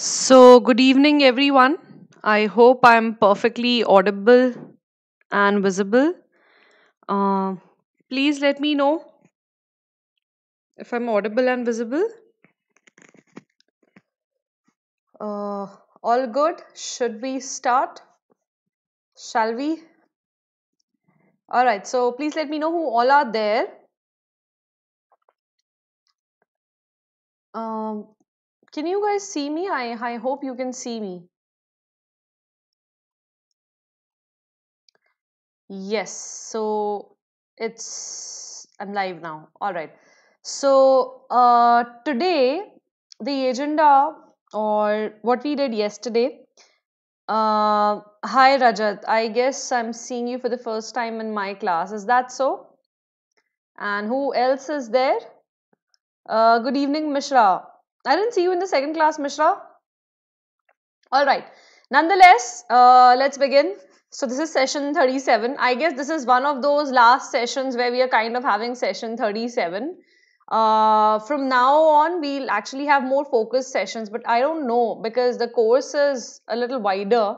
So, good evening, everyone. I hope I'm perfectly audible and visible. Uh, please let me know if I'm audible and visible. Uh, all good? Should we start? Shall we? All right, so please let me know who all are there. Um, can you guys see me? I, I hope you can see me. Yes, so it's, I'm live now. All right. So uh, today, the agenda or what we did yesterday. Uh, hi Rajat, I guess I'm seeing you for the first time in my class. Is that so? And who else is there? Uh, good evening, Mishra. I didn't see you in the second class, Mishra. All right. Nonetheless, uh, let's begin. So this is session 37. I guess this is one of those last sessions where we are kind of having session 37. Uh, from now on, we'll actually have more focused sessions, but I don't know because the course is a little wider.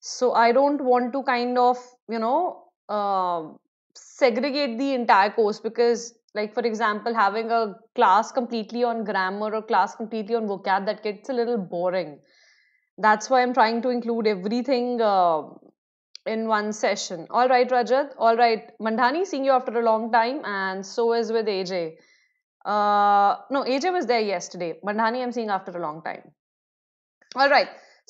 So I don't want to kind of, you know, uh, segregate the entire course because like for example having a class completely on grammar or class completely on vocab that gets a little boring that's why i'm trying to include everything uh, in one session all right rajat all right mandhani seeing you after a long time and so is with aj uh, no aj was there yesterday mandhani i'm seeing after a long time all right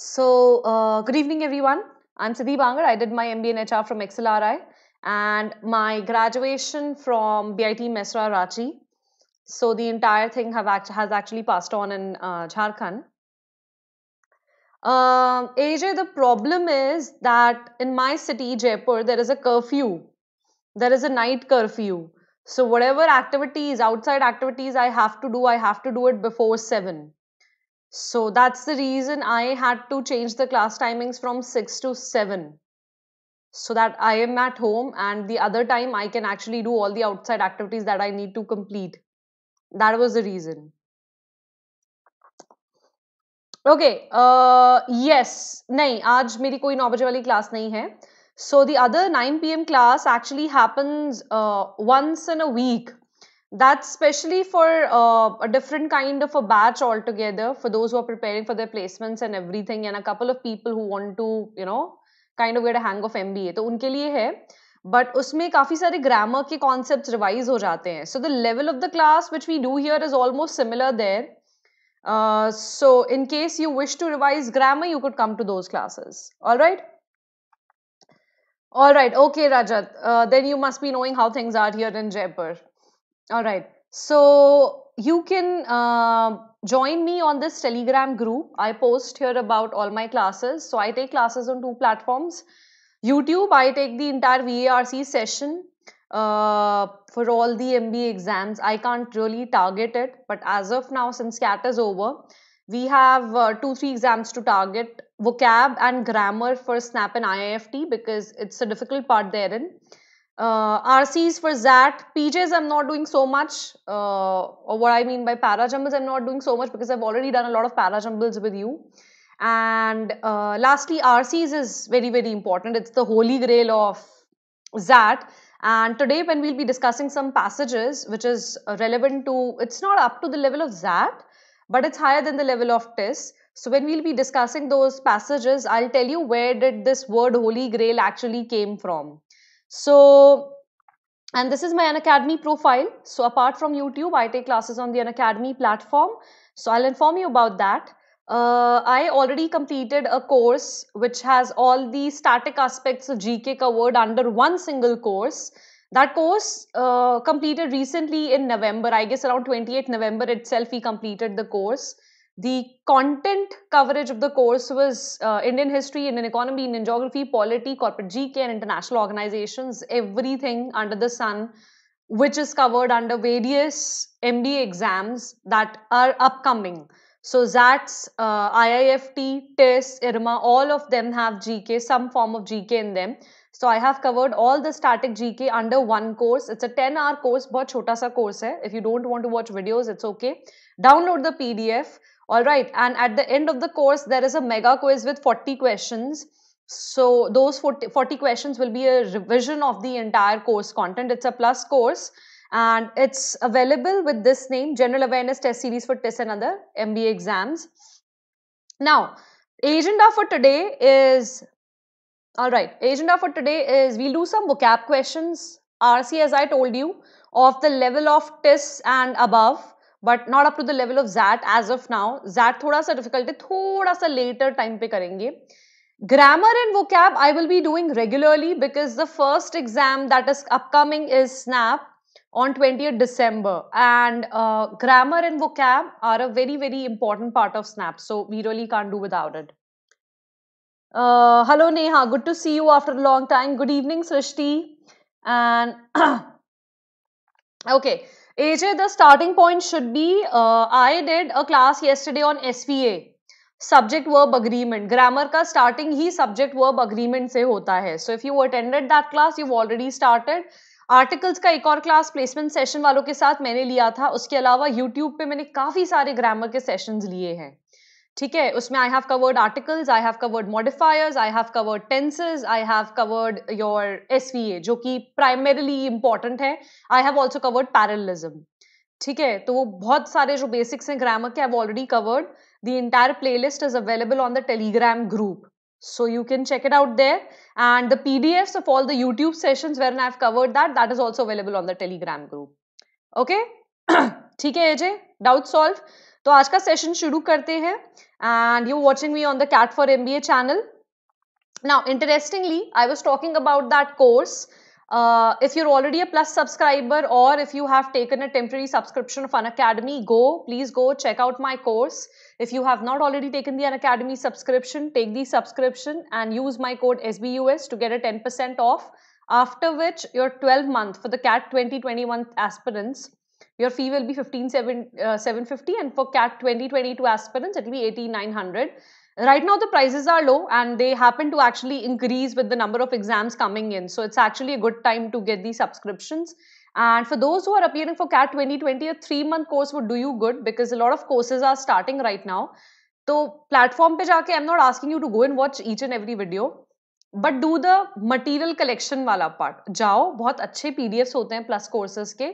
so uh, good evening everyone i'm Siddhi Angar. i did my mba in hr from xlri and my graduation from BIT Mesra Rachi. So the entire thing have act- has actually passed on in uh, Jharkhand. Um, AJ, the problem is that in my city, Jaipur, there is a curfew. There is a night curfew. So whatever activities, outside activities I have to do, I have to do it before 7. So that's the reason I had to change the class timings from 6 to 7 so that I am at home and the other time I can actually do all the outside activities that I need to complete. That was the reason. Okay, uh, yes, नहीं आज मेरी कोई 9 बजे वाली class नहीं है so the other nine P M class actually happens once in that's especially for uh, a different kind of a batch altogether for those who are preparing for their placements and everything and a couple of people who want to you know kind of get a hang of um तो उनके लिए है but उसमें काफ़ी सारे grammar के concept revise हो जाते हैं so the level of the class which we do here is almost similar there so in case you wish to revise grammar you could come to those classes all right all right okay rajat uh, then you must be knowing how things are here in jaipur all right so you can uh, join me on this telegram group i post here about all my classes so i take classes on two platforms youtube i take the entire varc session uh, for all the mba exams i can't really target it but as of now since cat is over we have uh, two three exams to target vocab and grammar for snap and iift because it's a difficult part therein uh, RCs for ZAT, PJs I'm not doing so much, uh, or what I mean by para jumbles I'm not doing so much because I've already done a lot of para jumbles with you. And uh, lastly, RCs is very, very important. It's the holy grail of ZAT. And today when we'll be discussing some passages, which is uh, relevant to, it's not up to the level of ZAT, but it's higher than the level of TIS. So when we'll be discussing those passages, I'll tell you where did this word holy grail actually came from. So, and this is my Unacademy profile. So apart from YouTube, I take classes on the Unacademy platform. So I'll inform you about that. Uh, I already completed a course which has all the static aspects of GK covered under one single course. That course uh, completed recently in November, I guess around 28 November itself, he completed the course the content coverage of the course was uh, Indian history, Indian economy, Indian geography, polity, corporate GK, and international organizations, everything under the sun, which is covered under various MBA exams that are upcoming. So, ZATS, uh, IIFT, TIS, IRMA, all of them have GK, some form of GK in them. So, I have covered all the static GK under one course. It's a 10 hour course, but chota sa course hai. If you don't want to watch videos, it's okay. Download the PDF all right. And at the end of the course, there is a mega quiz with 40 questions. So those 40, 40 questions will be a revision of the entire course content. It's a plus course and it's available with this name, General Awareness Test Series for Test and Other MBA Exams. Now, agenda for today is, all right, agenda for today is we'll do some vocab questions, RC as I told you, of the level of tests and above but but not up to the level of XAT as of now XAT थोड़ा सा difficulty. है थोड़ा सा later time पे करेंगे grammar and vocab i will be doing regularly because the first exam that is upcoming is snap on 20th december and uh, grammar and vocab are a very very important part of snap so we really can't do without it uh, hello neha good to see you after a long time good evening srishti and okay AJ, the starting point should be uh, I did a class yesterday on SVA. subject verb agreement. Grammar का starting ही subject verb agreement से होता है So if you attended that class, you've already started. Articles का एक और class placement session वालों के साथ मैंने लिया था उसके अलावा यूट्यूब पे मैंने काफ़ी सारे ग्रामर के सेशंस लिए हैं ठीक है उसमें I have covered articles I have covered modifiers I have covered tenses I have covered your S V A जो कि प्राइमरीली इंपॉर्टेंट है I have also covered parallelism ठीक है तो वो बहुत सारे जो बेसिक्स हैं ग्रामर के I already covered the entire playlist is available on the Telegram group so you so you can check it out there and the pdfs all the YouTube session where I have covered that that is also available on the Telegram group okay ठीक है Ajay doubt solve तो आज का session शुरू करते हैं and you watching me on the CAT for M channel now interestingly i was talking about that course uh, if you're already a plus subscriber or if you have taken a temporary subscription of an academy go please go check out my course if you have not already taken the an academy subscription take the subscription and use my code sbus to get a 10% off after which your 12 month for the cat 2021 aspirants your fee will be 15 7, uh, 750 and for cat 2022 aspirants it will be 18900 right now the prices are low and they happen to actually increase with the number of exams coming in so it's actually a good time to get these subscriptions and for those who are appearing for cat 2020 a 3 month course would do you good because a lot of courses are starting right now pe jaake I am not asking you to go and watch each and every video, but do the material collection wala part. Jao, bahut अच्छे PDFs hote hain plus courses ke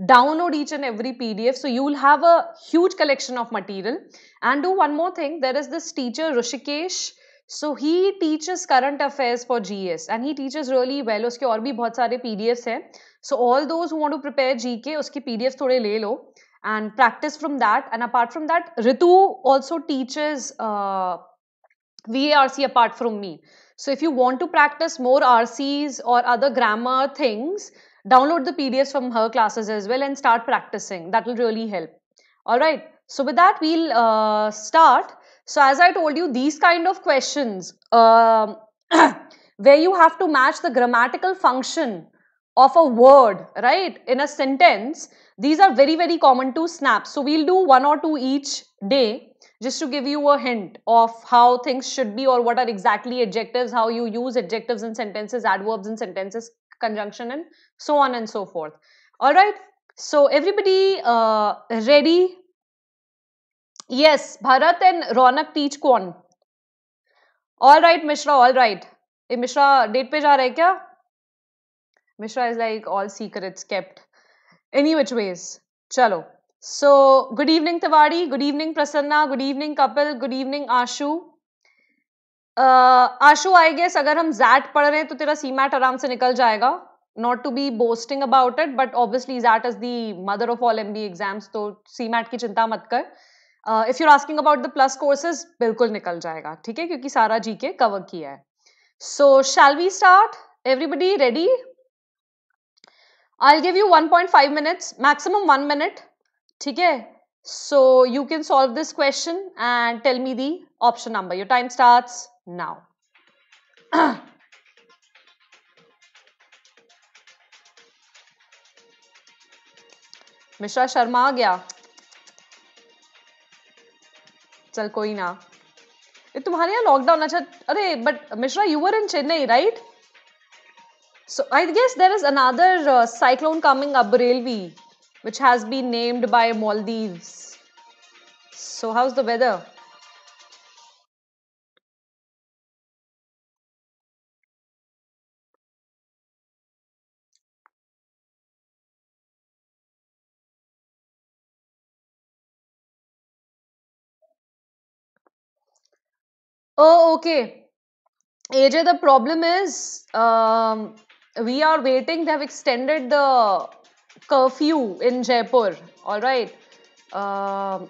download each and every PDF. So you'll have a huge collection of material. And do one more thing. There is this teacher, Rushikesh. So he teaches current affairs for GS and he teaches really well. उसके और भी बहुत सारे PDFs So all those who want to prepare GK, उसके PDFs थोड़े ले and practice from that. And apart from that, Ritu also teaches uh, VARC apart from me. So if you want to practice more RCs or other grammar things, download the PDFs from her classes as well and start practicing. That will really help. All right. So with that, we'll uh, start. So as I told you, these kind of questions uh, where you have to match the grammatical function of a word, right, in a sentence, these are very, very common to snap. So we'll do one or two each day just to give you a hint of how things should be or what are exactly adjectives, how you use adjectives in sentences, adverbs in sentences, conjunction and so on and so forth. All right. So everybody uh, ready? Yes, Bharat and Ronak teach Kwan. All right, Mishra, all right. Mishra, date pe ja rahe kya? Mishra is like all secrets kept. Any which ways? Chalo. So, good evening, Tawadi. Good evening, Prasanna. Good evening, Kapil. Good evening, Ashu. Ashu I guess अगर हम jet पढ़ रहे हैं तो तेरा CMAT आराम से निकल जाएगा not to be boasting about it but obviously XAT is the mother of all M B exams तो सीमैट की चिंता मत कर if you are asking about the plus courses बिल्कुल निकल जाएगा ठीक है क्योंकि सारा जी के कवर किया है so shall we start everybody ready I give you one point five minutes maximum one minute ठीक है so you can solve this question and tell me the option number your time starts now. Mishra Sharma आ गया चल कोई ना ये तुम्हारे यहाँ लॉकडाउन अच्छा अरे but Mishra you were in Chennai right so i guess there is another uh, cyclone coming up Barelvi, which has been named by maldives so how's the weather Oh, okay. AJ, the problem is um, we are waiting. They have extended the curfew in Jaipur. All right. Um,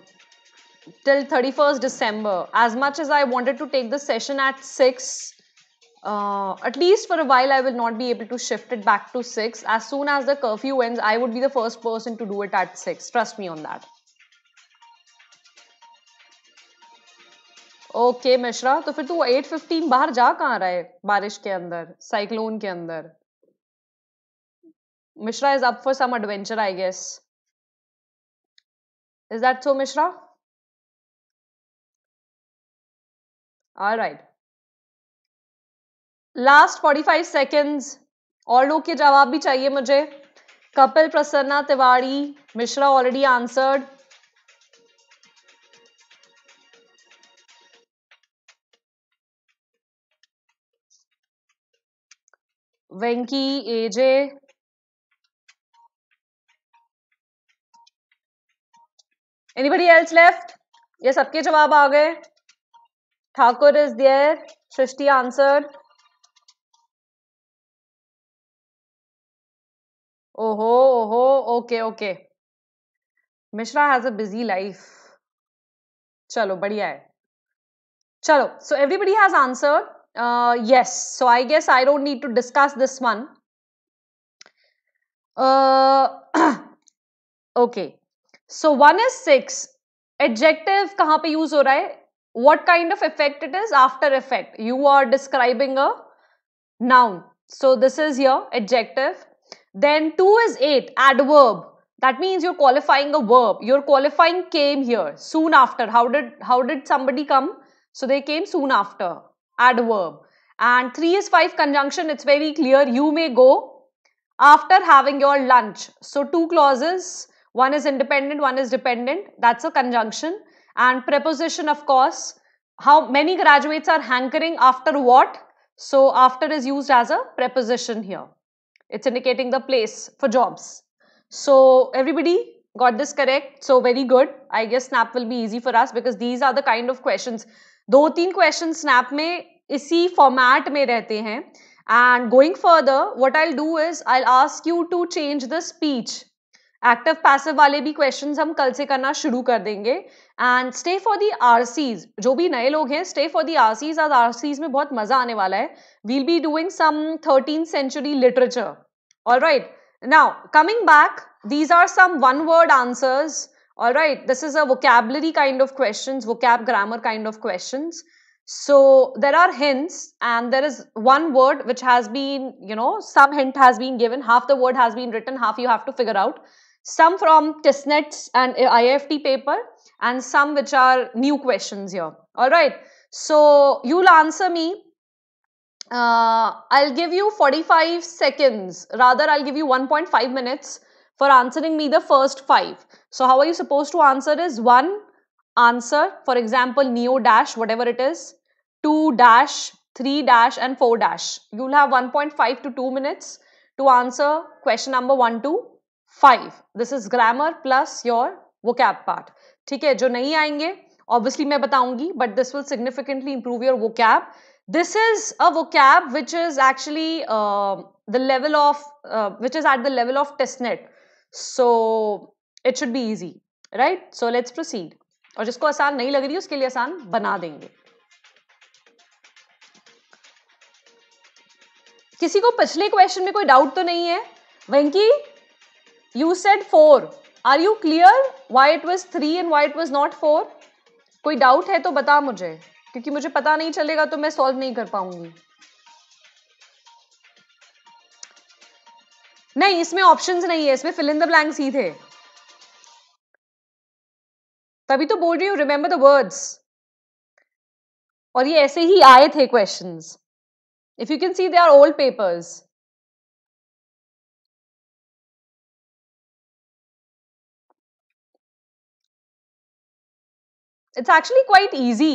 till 31st December. As much as I wanted to take the session at 6, uh, at least for a while, I will not be able to shift it back to 6. As soon as the curfew ends, I would be the first person to do it at 6. Trust me on that. Okay Mishra तो फिर तू 8:15 बाहर जा कहाँ रहा है बारिश के अंदर साइक्लोन के अंदर Mishra is up for some adventure I guess is that so Mishra all right last 45 seconds और लोग के जवाब भी चाहिए मुझे Kapil Prasanna Tiwari Mishra already answered Venky AJ anybody else left ये सबके जवाब आ गए Thakur is there Srishti answer ओहो ओहो okay okay Mishra has a busy life चलो बढ़िया है चलो so everybody has answer uh, yes so i guess i don't need to discuss this one uh, okay so one is six adjective kahan pe use ho hai what kind of effect it is after effect you are describing a noun so this is your adjective then two is eight adverb that means you're qualifying a verb You're qualifying came here soon after how did how did somebody come so they came soon after adverb. And 3 is 5 conjunction, it's very clear. You may go after having your lunch. So two clauses, one is independent, one is dependent. That's a conjunction. And preposition, of course, how many graduates are hankering after what? So after is used as a preposition here. It's indicating the place for jobs. So everybody got this correct. So very good. I guess snap will be easy for us because these are the kind of questions दो तीन question snap में इसी format में रहते हैं and going further what I do is I ask you to change the speech active passive वाले भी question हम कल से करना शुरू कर देंगे and stay for the are Cs जो भी नए लोग हैं stay for the are Cs आज आर सीज में बहुत मजा आने वाला है we'll be doing some thirteen century literature all right now coming back these are some one word answers All right, this is a vocabulary kind of questions, vocab grammar kind of questions. So there are hints and there is one word which has been, you know, some hint has been given, half the word has been written, half you have to figure out. Some from testnets and IFT paper and some which are new questions here. All right, so you'll answer me. Uh, I'll give you 45 seconds, rather I'll give you 1.5 minutes for answering me the first five. So how are you supposed to answer is one answer, for example, neo dash, whatever it is, two dash, three dash and four dash. You'll have 1.5 to two minutes to answer question number one to five. This is grammar plus your vocab part. ठीक है जो नहीं आएंगे obviously मैं बताऊंगी but this will significantly improve your vocab. This is a vocab which is actually uh, the level of uh, which is at the level of testnet. So it should be easy right so let's proceed और जिसको आसान नहीं लग रही उसके लिए आसान बना देंगे किसी को पिछले क्वेश्चन में कोई डाउट तो नहीं है Venky you said four are you clear why it was three and why it was not four कोई डाउट है तो बता मुझे क्योंकि मुझे पता नहीं चलेगा तो मैं सॉल्व नहीं कर पाऊंगी नहीं इसमें ऑप्शंस नहीं है इसमें फिल इन द ब्लैंक्स ही थे तभी तो बोल रही हूँ रिमेंबर द वर्ड्स और ये ऐसे ही आए थे questions if you can see they are old papers it's actually quite easy.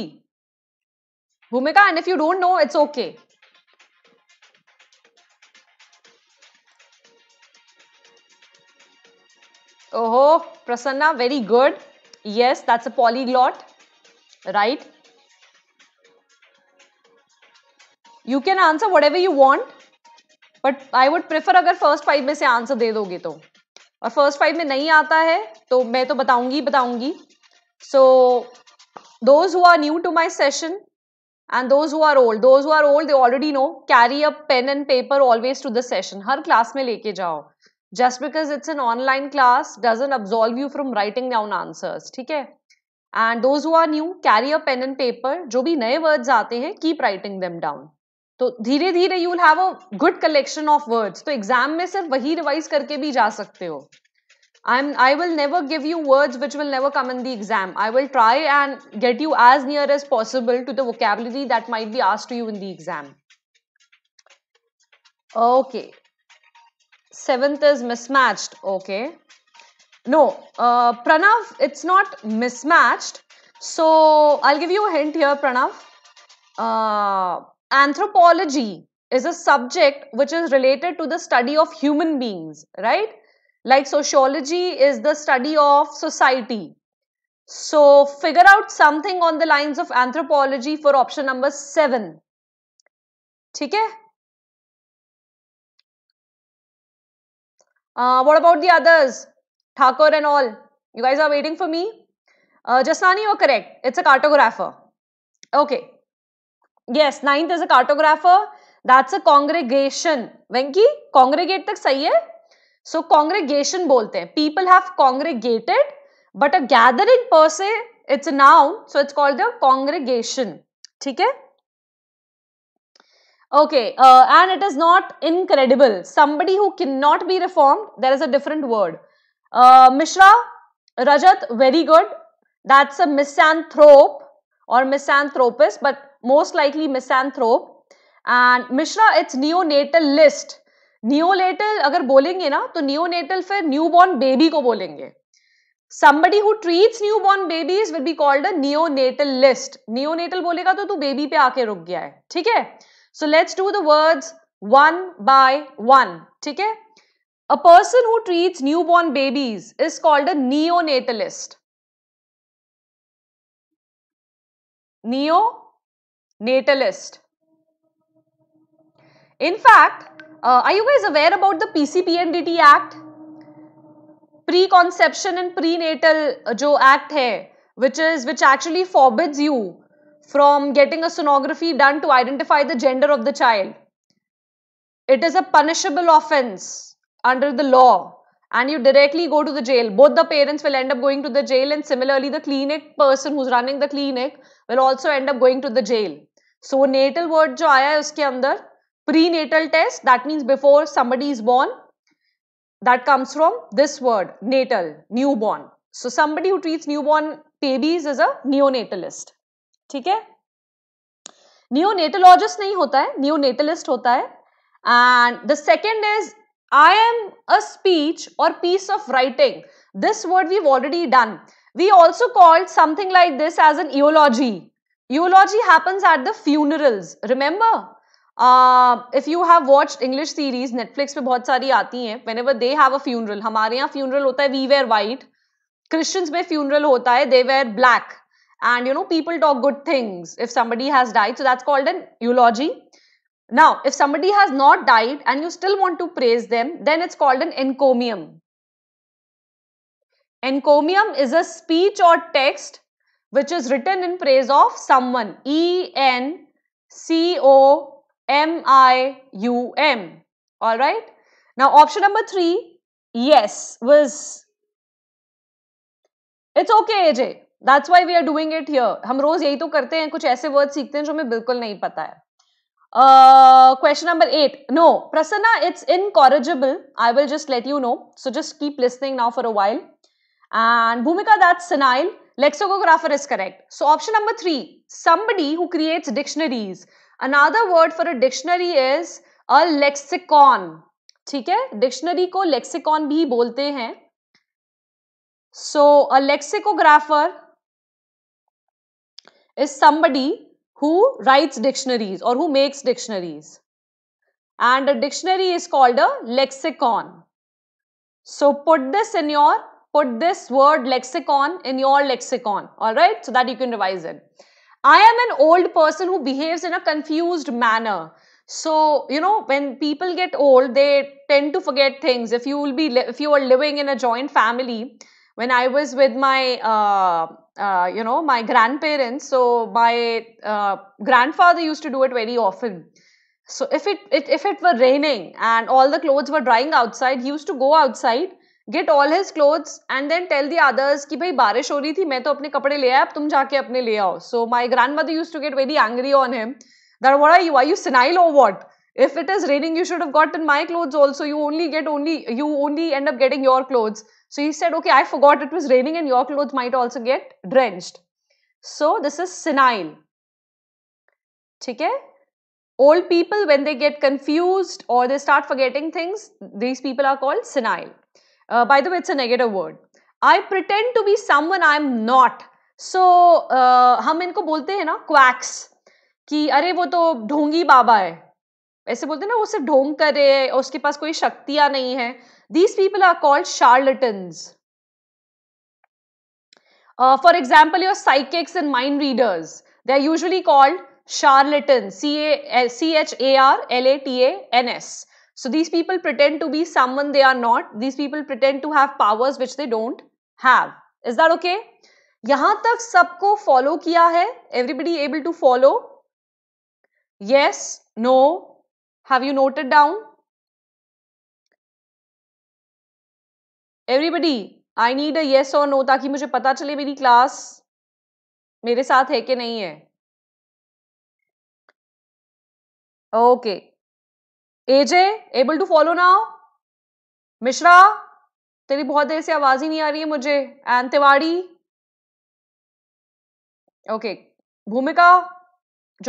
Bhumika, and if you don't know, it's okay. Oh, Prasanna, very good. Yes, that's a polyglot, right? You can answer whatever you want, but I would prefer अगर first five में से answer दे दोगे तो और first five में नहीं आता है तो मैं तो बताऊंगी बताऊंगी So, those who are new to my session and those who are old, those who are old, they already know, carry a pen and paper always to the session. Her class में लेके जाओ. Just because it's an online class doesn't absolve you from writing down answers ठीक है and those who are new carry a pen and paper जो भी नए words आते हैं कीप राइटिंग देम डाउन तो धीरे धीरे you will have a good collection of words तो एग्जाम में सिर्फ वही रिवाइज करके भी जा सकते हो I am I will never give you words which will never come in the exam I will try and get you as near as possible to the vocabulary that might be asked to you in the exam okay seventh is mismatched. Okay. No, uh, Pranav, it's not mismatched. So I'll give you a hint here, Pranav. Uh, anthropology is a subject which is related to the study of human beings, right? Like sociology is the study of society. So figure out something on the lines of anthropology for option number seven. ठीक है Uh, what about the others? Thakur and all. You guys are waiting for me? Uh, Jasani, you are correct. It's a cartographer. Okay. Yes, ninth is a cartographer. That's a congregation. Venki, congregate tak sahi hai? So congregation bolte People have congregated, but a gathering per se, it's a noun. So it's called a congregation. ठीक है Okay, uh, and it is not incredible. Somebody who cannot be reformed, there is a different word. Uh, Mishra, Rajat, very good. That's a misanthrope or misanthropist, but most likely misanthrope. And Mishra, it's neonatal list. Neonatal, agar bolenge na to neonatal fir newborn baby ko bolenge somebody who treats newborn babies will be called a neonatal list neonatal bolega to tu baby pe aake ruk gaya hai theek hai So let's do the words one by one. Okay? A person who treats newborn babies is called a neonatalist. Neonatalist. In fact, uh, are you guys aware about the PCPNDT Act? Preconception and prenatal uh, act hai, which is which actually forbids you from getting a sonography done to identify the gender of the child. It is a punishable offense under the law and you directly go to the jail. Both the parents will end up going to the jail, and similarly, the clinic person who's running the clinic will also end up going to the jail. So, natal word jo aaya है उसके prenatal test that means before somebody is born that comes from this word natal newborn. So somebody who treats newborn babies is a neonatalist. ठीक है न्यूनेटोलॉजिस्ट नहीं होता है न्यूनेटलिस्ट होता है and the second is I am a speech और piece of writing this word we've already done. We also called something like this as an eulogy. Eulogy happens at the funerals. Remember, uh, if you have watched English series, Netflix पे बहुत सारी आती हैं. Whenever they have a funeral, हमारे यहाँ funeral होता है. We wear white. Christians में funeral होता है. They wear black. and you know people talk good things if somebody has died so that's called an eulogy now if somebody has not died and you still want to praise them then it's called an encomium encomium is a speech or text which is written in praise of someone e n c o m i u m all right now option number 3 yes was it's okay aj that's why we are doing it here हम रोज यही तो करते हैं कुछ ऐसे word सीखते हैं जो हमें बिल्कुल नहीं पता है question number eight no Prasanna it's incorrigible I will just let you know so just keep listening now for a while and Bhumika that सनाइल lexicographer is correct so option number three somebody who creates dictionaries another word for a dictionary is a lexicon ठीक है dictionary को lexicon भी बोलते हैं so a lexicographer is somebody who writes dictionaries or who makes dictionaries. And a dictionary is called a lexicon. So put this in your, put this word lexicon in your lexicon, alright, so that you can revise it. I am an old person who behaves in a confused manner. So, you know, when people get old, they tend to forget things. If you will be, if you are living in a joint family, when I was with my uh, uh, you know, my grandparents. So my uh, grandfather used to do it very often. So if it, it if it were raining and all the clothes were drying outside, he used to go outside, get all his clothes, and then tell the others कि भाई बारिश हो रही थी मैं तो अपने कपड़े ले आया अब तुम जाके अपने ले आओ. So my grandmother used to get very angry on him. That what are you? Are you senile or what? If it is raining, you should have gotten my clothes also. You only get only you only end up getting your clothes. So he said, okay, I forgot it was raining and your clothes might also get drenched. So this is senile. theek hai Old people, when they get confused or they start forgetting things, these people are called senile. Uh, by the way, it's a negative word. I pretend to be someone i am not. So uh, हम इनको बोलते हैं ना quacks कि अरे वो तो ढोंगी बाबा है ऐसे बोलते हैं ना वो सिर्फ ढोंग करे और उसके पास कोई शक्तियाँ नहीं है These people are called charlatans. Uh, for example, your psychics and mind readers, they are usually called charlatans, C-H-A-R-L-A-T-A-N-S. So these people pretend to be someone they are not. These people pretend to have powers which they don't have. Is that okay? यहां तक सबको follow किया है everybody able to follow yes no have you noted down everybody I need a yes और no ताकि मुझे पता चले मेरी क्लास मेरे साथ है कि नहीं है okay AJ able to follow now Mishra तेरी बहुत देर से आवाज ही नहीं आ रही है मुझे एन तिवाड़ी ओके भूमिका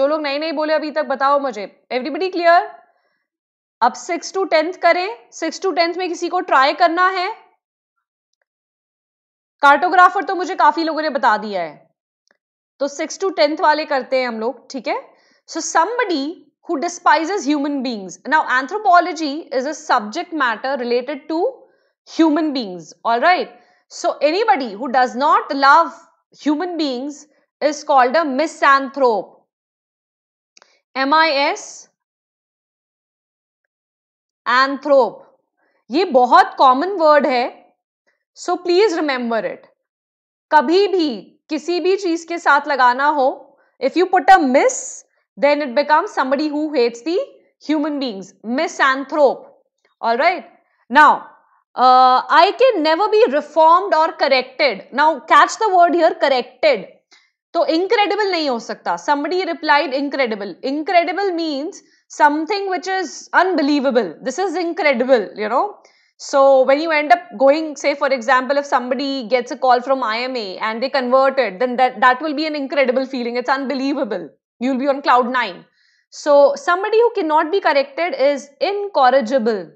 जो लोग नए नए बोले अभी तक बताओ मुझे एवरीबडी क्लियर अब सिक्स टू टेंथ करें सिक्स टू टेंथ में किसी को ट्राई करना है कार्टोग्राफर तो मुझे काफी लोगों ने बता दिया है तो सिक्स टू टेंथ वाले करते हैं हम लोग ठीक है so somebody who despises human beings now anthropology is a subject matter related to human beings all right so anybody who does not love human beings is called a misanthrope M I S anthrope ये बहुत common word है so please remember it कभी भी किसी भी चीज के साथ लगाना हो if you put a mis then it become somebody who hates the human beings misanthrope all right now I can never be reformed और corrected now catch the word here corrected तो incredible नहीं हो सकता somebody replied incredible incredible means something which is unbelievable this is incredible you know So when you end up going, say for example, if somebody gets a call from IMA and they convert it, then that, that will be an incredible feeling. It's unbelievable. You'll be on cloud nine. So somebody who cannot be corrected is incorrigible.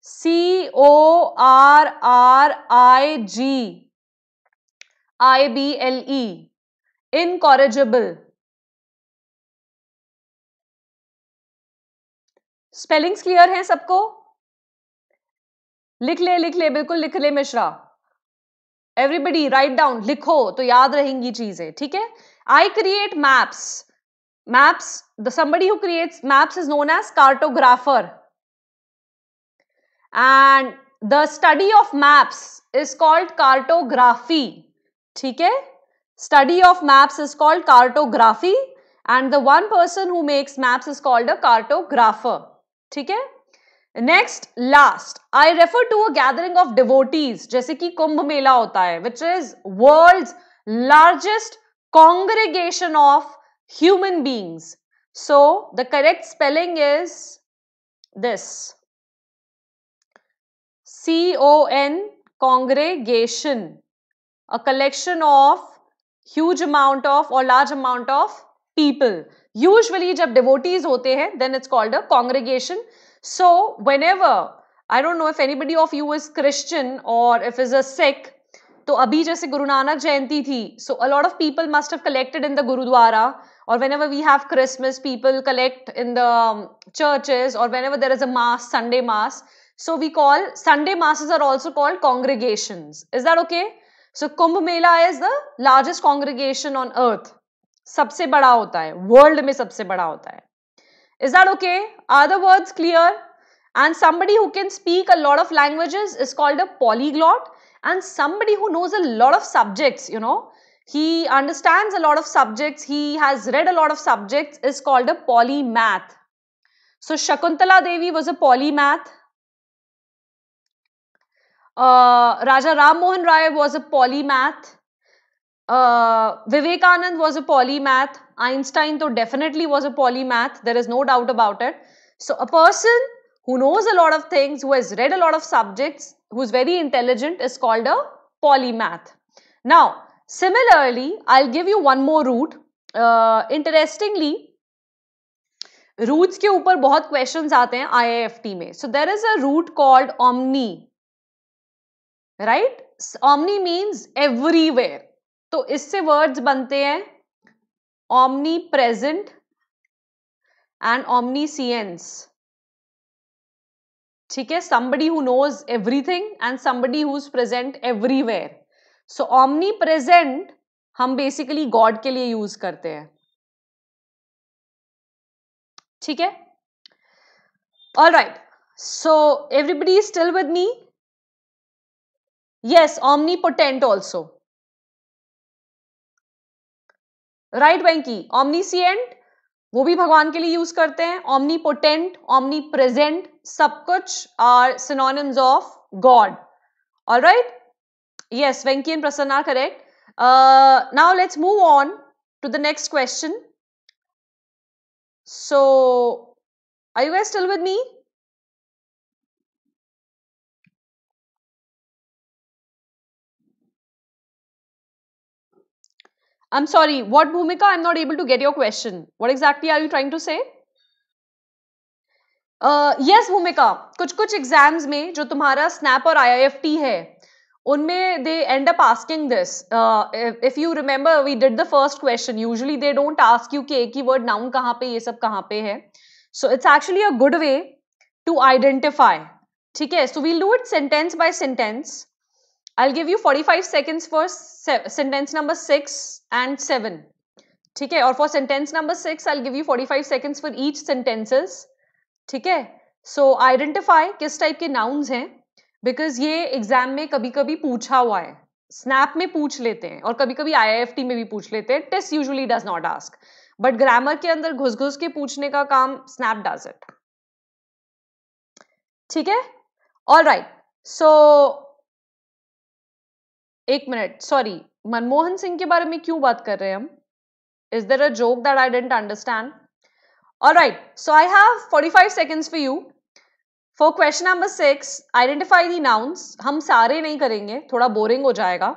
C O R R I G I B L E. Incorrigible. Spellings clear? हैं सबको लिख ले लिख ले बिल्कुल लिख ले Mishra everybody write down लिखो तो याद रहेंगी चीजें ठीक है I create maps maps the somebody who creates maps is known as cartographer and the study of maps is called cartography ठीक है study of maps is called cartography and the one person who makes maps is called a cartographer ठीक है Next, last, I refer to a gathering of devotees, jaise ki Kumbh Mela hota hai, which is world's largest congregation of human beings. So, the correct spelling is this. C-O-N, congregation. A collection of huge amount of or large amount of people. Usually, jab devotees hote hai, then it's called a congregation. So, whenever, I don't know if anybody of you is Christian or if is a Sikh, तो अभी जैसे गुरु नानक जयंती थी so a lot of people must have collected in the gurdwara और whenever we have Christmas people collect in the churches और whenever there is a mass Sunday mass so we call Sunday masses are also called congregation is that okay so Kumbh Mela is the largest congregation on earth सबसे बड़ा होता है world में सबसे बड़ा होता है Is that okay? Are the words clear? And somebody who can speak a lot of languages is called a polyglot. And somebody who knows a lot of subjects, you know, he understands a lot of subjects, he has read a lot of subjects, is called a polymath. So Shakuntala Devi was a polymath. Uh, Raja Ram Mohan Rai was a polymath. Uh, Vivekanand was a polymath. Einstein, though, definitely was a polymath. There is no doubt about it. So, a person who knows a lot of things, who has read a lot of subjects, who's very intelligent is called a polymath. Now, similarly, I'll give you one more root. Uh, interestingly, roots के ऊपर बहुत questions आते हैं आईएएफटी में So there is a root called omni. Right? Omni means everywhere. तो इससे words बनते हैं omnipresent and omniscient ठीक है somebody who knows everything and somebody who's present everywhere so omnipresent हम बेसिकली गॉड के लिए यूज करते हैं ठीक है all right so everybody still with me yes omnipotent also right बैंक की ऑमनीसियंट वो भी भगवान के लिए यूज करते हैं ऑमनी पोटेंट ऑमनी प्रेजेंट सब कुछ are synonyms of God all right yes Venky and Prasanna are correct now let's move on to the next question so I you still with me I'm sorry, what Bhumika? I'm not able to get your question. What exactly are you trying to say? Yes uh, Bhumika कुछ कुछ exams में जो तुम्हारा snap और IIFT है उनमें they end up asking this if you remember we did the first question usually they don't ask you कि एक ही वर्ड नाउन कहाँ पे ये सब कहाँ पे है so it's actually a good way to identify ठीक है so we'll do it sentence by sentence I'll give you 45 seconds for se sentence number 6 and 7. ठीक है और for sentence number six I give you 45 seconds for each sentences ठीक है so identify किस type के nouns हैं because ये exam में कभी कभी पूछा हुआ है स्नैप में पूछ लेते हैं और कभी कभी आईआईएफटी में भी पूछ लेते हैं test usually does not ask but grammar के अंदर घुस घुस के पूछने का काम स्नैप डज इट ठीक है ऑल राइट सो एक मिनट सॉरी मनमोहन सिंह के बारे में क्यों बात कर रहे हैं हम is there a joke that I don't understand और right so I have forty five seconds for you for question number six identify the nouns हम सारे नहीं करेंगे थोड़ा बोरिंग हो जाएगा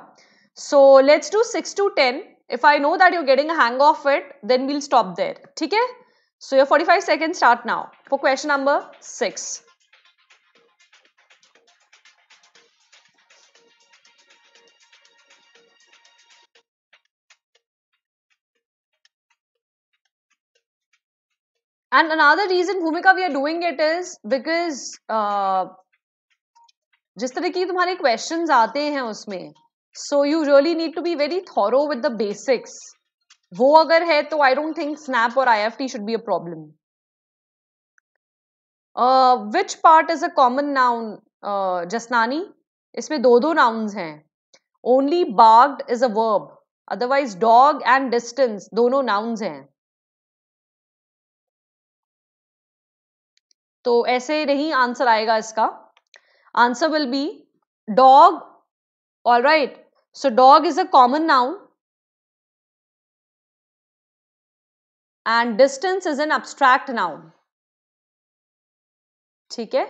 so let's do six to ten if I know that you getting hang of it then we'll stop there ठीक है so your forty five second start now for question number six And another reason, Bhumika, we are doing it is because uh, जिस तरह की तुम्हारे question आते हैं उसमें so you really need to be very thorough with the basics वो अगर है तो आई डोंट थिंक स्नैप और I F T should be a problem which part is a common noun Jasnani इसमें दो दो नाउन्स हैं only bagged is a verb otherwise dog and distance दोनों नाउन्स हैं तो ऐसे नहीं आंसर आएगा इसका answer will be dog all right so dog is a common noun and distance is an abstract noun ठीक है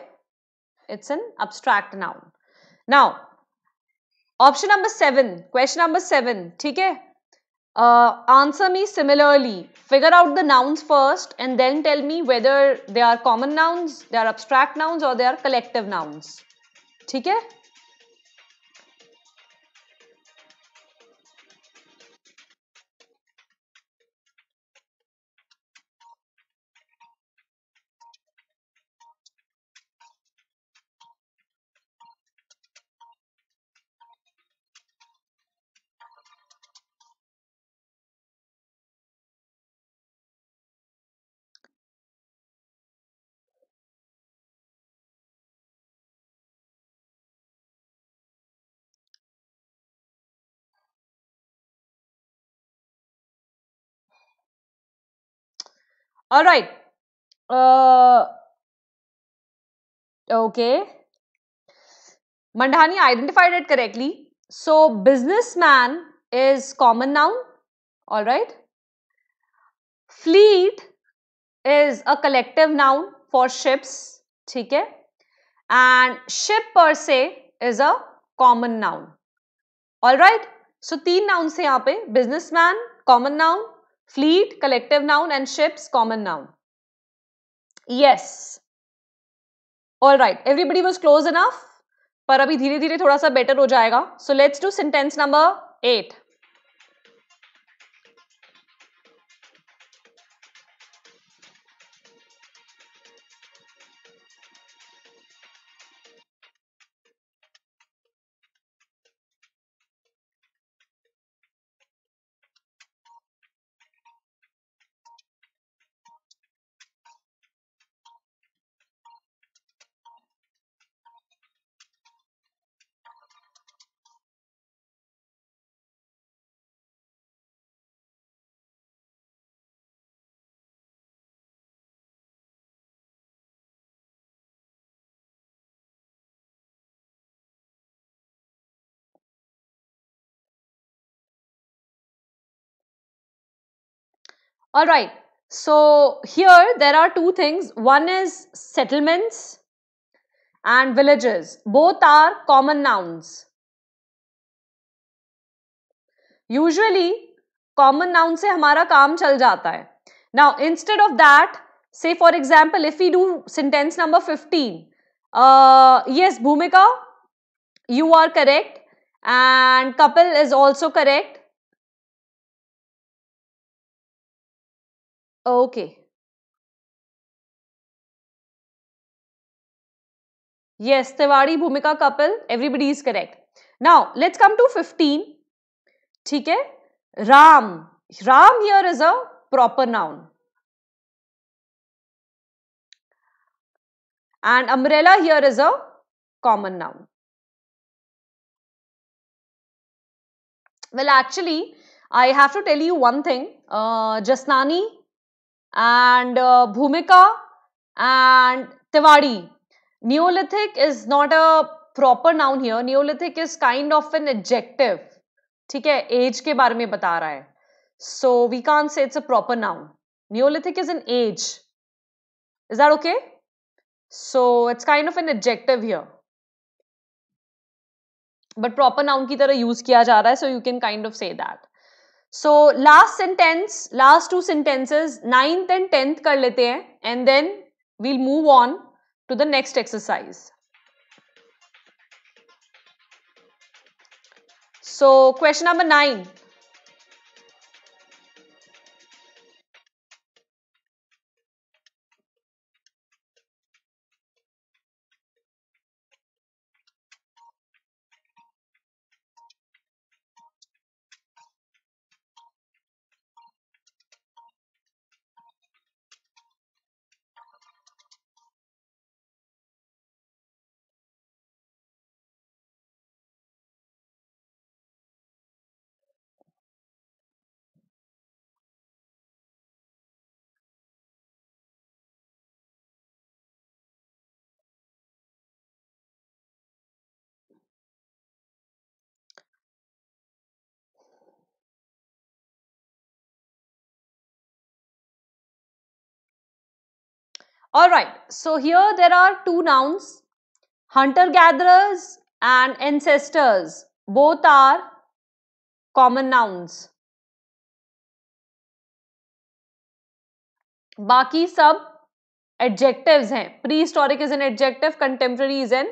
it's an abstract noun now option number seven question number seven ठीक है Uh, answer me similarly. Figure out the nouns first and then tell me whether they are common nouns, they are abstract nouns or they are collective nouns. ठीक है all right uh okay mandhani identified it correctly so businessman is common noun all right fleet is a collective noun for ships theek hai and ship per se is a common noun all right so teen nouns hai yahan pe businessman common noun Fleet, collective noun, and ships, common noun. Yes. All right. Everybody was close enough. पर अभी धीरे धीरे थोड़ा सा better हो जाएगा so let's do sentence number eight All right. So here there are two things. One is settlements and villages. Both are common nouns. Usually common noun से hamara काम chal जाता Now instead of that, say for example, if we do sentence number 15, uh, yes, Bhumika, you are correct and Kapil is also correct. Okay. Yes, Tiwari Bhumika couple, everybody is correct. Now, let's come to 15. ठीक Ram, Ram Ram here is a proper noun and umbrella here is well actually i have to tell you one thing uh, jasnani and uh, Bhumika and Tiwadi. Neolithic is not a proper noun here. Neolithic is kind of an adjective. ठीक है as के बारे में बता रहा है so we can say it's a proper noun Neolithic is an age is that okay so it's kind of an adjective here but proper noun की तरह यूज किया जा रहा है so you can kind of say that So last sentence, last two sentences, ninth and tenth कर लेते and then we'll move on to the next exercise. So question number nine. Alright, so here there are two nouns, hunter-gatherers and ancestors, both are common nouns. Baki sub adjectives hain. Prehistoric is an adjective, contemporary is an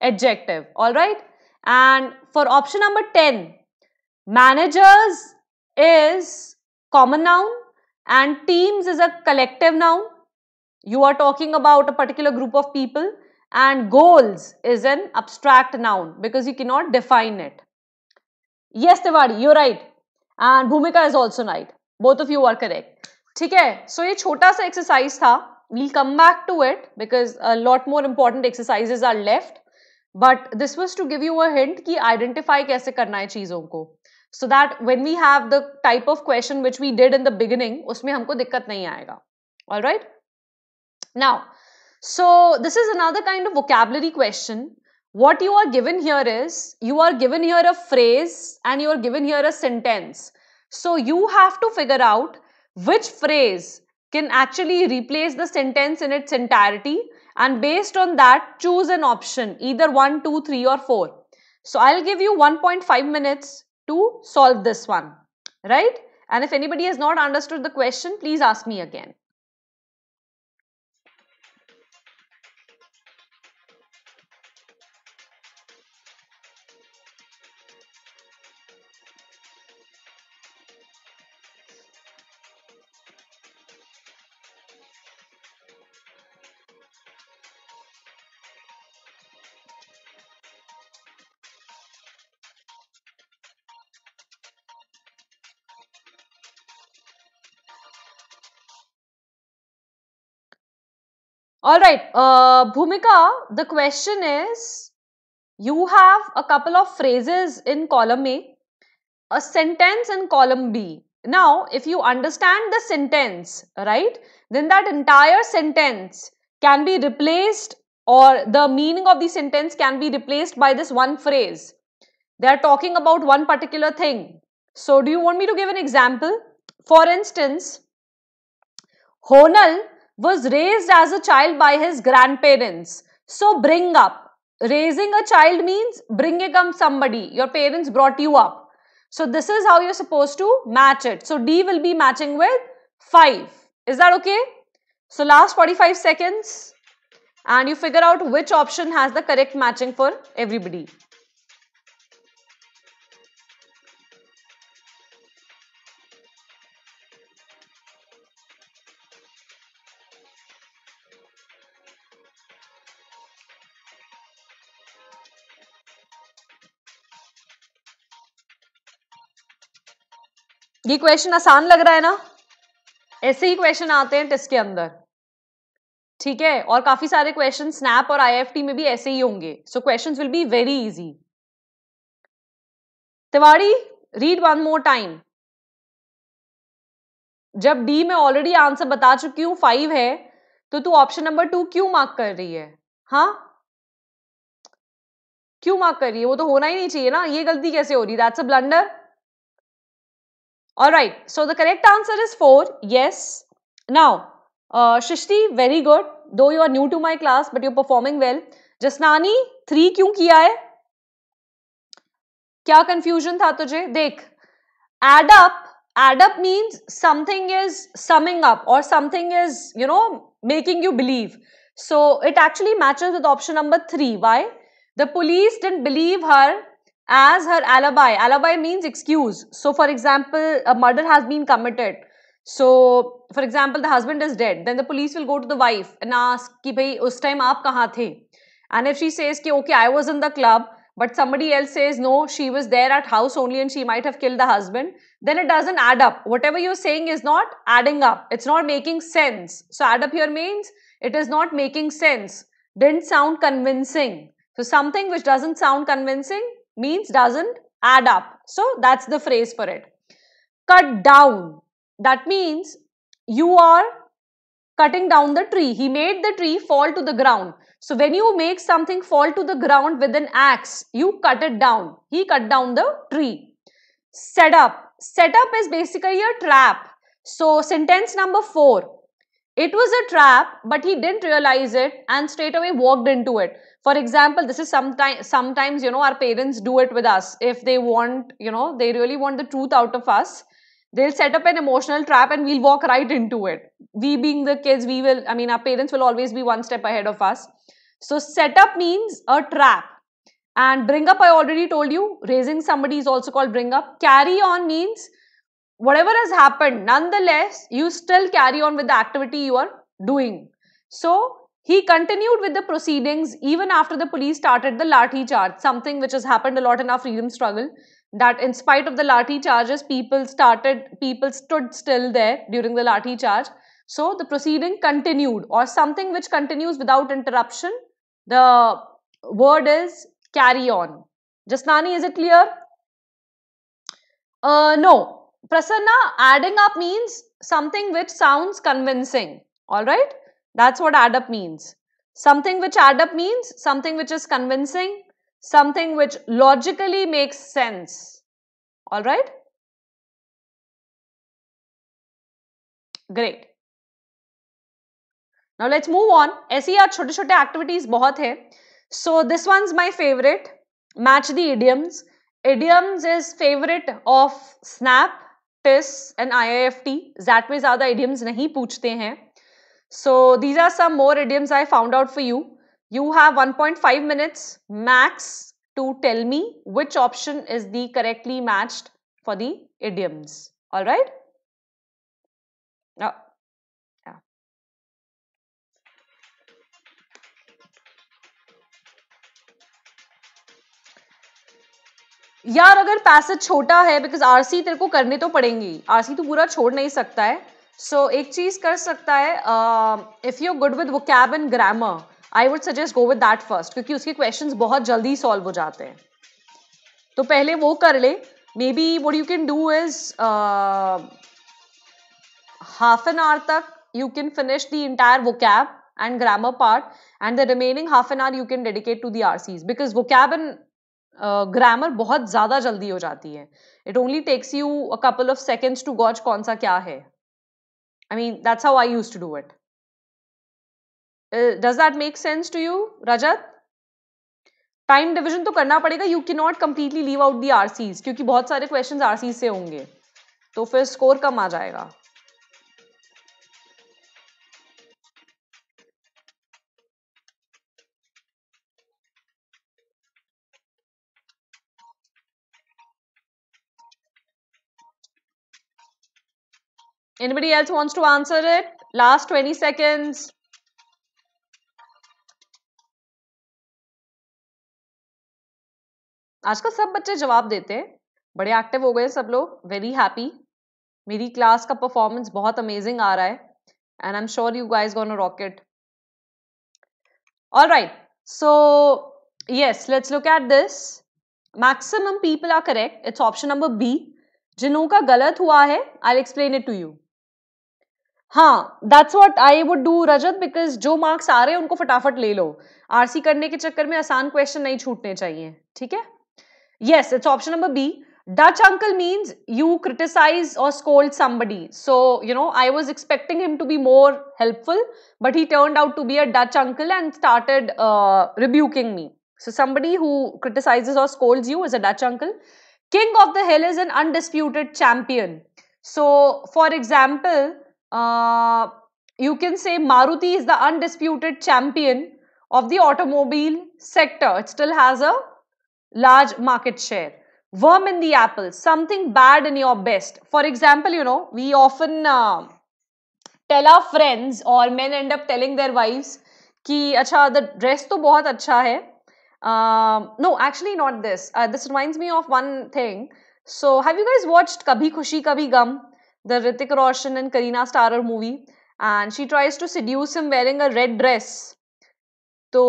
adjective. Alright, and for option number 10, managers is common noun and teams is a collective noun. You are talking about a particular group of people and goals is an abstract noun because you cannot define it. Yes, Tiwari, you're right. And Bhumika is also right. Both of you are correct. ठीक है सो ये छोटा सा exercise था we'll come back to it because a lot more important exercises are left but this was to give you a hint ki identify kaise karna hai ko so that when we have the type of question which we did in the beginning usme humko dikkat nahi aayega all right now, so this is another kind of vocabulary question. What you are given here is, you are given here a phrase and you are given here a sentence. So you have to figure out which phrase can actually replace the sentence in its entirety and based on that choose an option either 1, 2, 3 or 4. So I'll give you 1.5 minutes to solve this one, right? And if anybody has not understood the question, please ask me again. All right, uh, Bhumika, the question is you have a couple of phrases in column A, a sentence in column B. Now, if you understand the sentence, right, then that entire sentence can be replaced or the meaning of the sentence can be replaced by this one phrase. They are talking about one particular thing. So, do you want me to give an example? For instance, Honal was raised as a child by his grandparents. So bring up. Raising a child means bringing up somebody. Your parents brought you up. So this is how you're supposed to match it. So D will be matching with 5. Is that okay? So last 45 seconds and you figure out which option has the correct matching for everybody. ये question आसान लग रहा है ना ऐसे ही question आते हैं test के अंदर ठीक है और काफी सारे क्वेश्चन स्नैप और आईएफटी में भी ऐसे ही होंगे so question will be very easy Tiwari read one more time जब डी में ऑलरेडी आंसर बता चुकी हूं फाइव है तो तू ऑप्शन नंबर टू क्यों मार्क कर रही है हाँ क्यों मार्क कर रही है वो तो होना ही नहीं चाहिए ना ये गलती कैसे हो रही है blunder Alright, so the correct answer is 4. Yes. Now, uh, Shishti, very good. Though you are new to my class, but you're performing well. Jasnani, 3 क्यों किया है? क्या confusion था तुझे? देख, add up, add up means something is summing up or something is, you know, making you believe. So, it actually matches with option number 3. Why? The police didn't believe her as her alibi. Alibi means excuse. So, for example, a murder has been committed. So, for example, the husband is dead. Then the police will go to the wife and ask, ki bhai, us time aap kaha the? And if she says, ki, okay, I was in the club, but somebody else says, no, she was there at house only and she might have killed the husband, then it doesn't add up. Whatever you're saying is not adding up. It's not making sense. So, add up here means it is not making sense. Didn't sound convincing. So, something which doesn't sound convincing means doesn't add up. So that's the phrase for it. Cut down. That means you are cutting down the tree. He made the tree fall to the ground. So when you make something fall to the ground with an axe, you cut it down. He cut down the tree. Set up. Set up is basically a trap. So sentence number four. It was a trap, but he didn't realize it and straight away walked into it for example this is sometimes sometimes you know our parents do it with us if they want you know they really want the truth out of us they'll set up an emotional trap and we'll walk right into it we being the kids we will i mean our parents will always be one step ahead of us so set up means a trap and bring up i already told you raising somebody is also called bring up carry on means whatever has happened nonetheless you still carry on with the activity you are doing so he continued with the proceedings even after the police started the Lathi charge, something which has happened a lot in our freedom struggle. That in spite of the Lathi charges, people started, people stood still there during the Lathi charge. So the proceeding continued or something which continues without interruption. The word is carry on. Jasnani, is it clear? Uh, no. Prasanna, adding up means something which sounds convincing. Alright? That's what add up means. Something which add up means something which is convincing, something which logically makes sense. All right? Great. Now let's move on. ऐसी छोटे छोटे activities बहुत है. So this one's my favorite. Match the idioms. Idioms is favorite of Snap, TIS and IIFT. That में ज़्यादा idioms नहीं पूछते हैं. So these are some more idioms I found out for you. You have 1.5 minutes max to tell me which option is the correctly matched for the idioms. All right? Now, oh. यार अगर passage छोटा है because RC तेरे को करने तो पड़ेंगी RC तो पूरा छोड़ नहीं सकता है सो so, एक चीज कर सकता है if you good with vocab and grammar I would suggest go with that first क्योंकि उसके क्वेश्चंस बहुत जल्दी सॉल्व हो जाते हैं तो पहले वो कर ले maybe what you can do is half an hour तक you can finish the entire vocab and grammar part and the remaining half an hour you can dedicate to the are RCs because vocab and grammar बहुत ज़्यादा जल्दी हो जाती है it only takes you a couple of seconds to gauge कौन सा क्या है I mean, that's how I used to do it. Uh, does that make sense to you, Rajat? Time division तो करना पड़ेगा you can not completely leave out the RCs क्योंकि बहुत सारे क्वेश्चन आरसीज से होंगे तो फिर स्कोर कम आ जाएगा Anybody else wants to answer it? Last 20 seconds. आजकल सब बच्चे जवाब देते हैं बड़े एक्टिव हो गए सब लोग वेरी हैप्पी मेरी क्लास का परफॉर्मेंस बहुत अमेजिंग आ रहा है and I am sure you guys gonna rock it all right so yes let's look at this maximum people are correct it's option number B जिनों का गलत हुआ है I explain it to you हाँ that's what I would do Rajat because जो marks आ रहे हैं उनको फटाफट ले लो आर सी करने के चक्कर में आसान क्वेश्चन नहीं छूटने चाहिए ठीक है yes it's option number B Dutch uncle means you criticise और scold somebody so you know I was expecting him to be more helpful but he turn out to be a Dutch uncle and started rebuking me so somebody who criticise और scold you is a Dutch uncle king of the hill is an undisputed champion so for example Uh, you can say Maruti is the undisputed champion of the automobile sector. It still has a large market share. Worm in the apple, something bad in your best. For example, you know, we often uh, tell our friends or men end up telling their wives कि अच्छा the dress तो बहुत No, actually not this. Not this this reminds me of one thing so have you guys watched Kabhi Khushi the Hrithik Roshan and Kareena starrer movie and she tries to seduce him wearing a red dress तो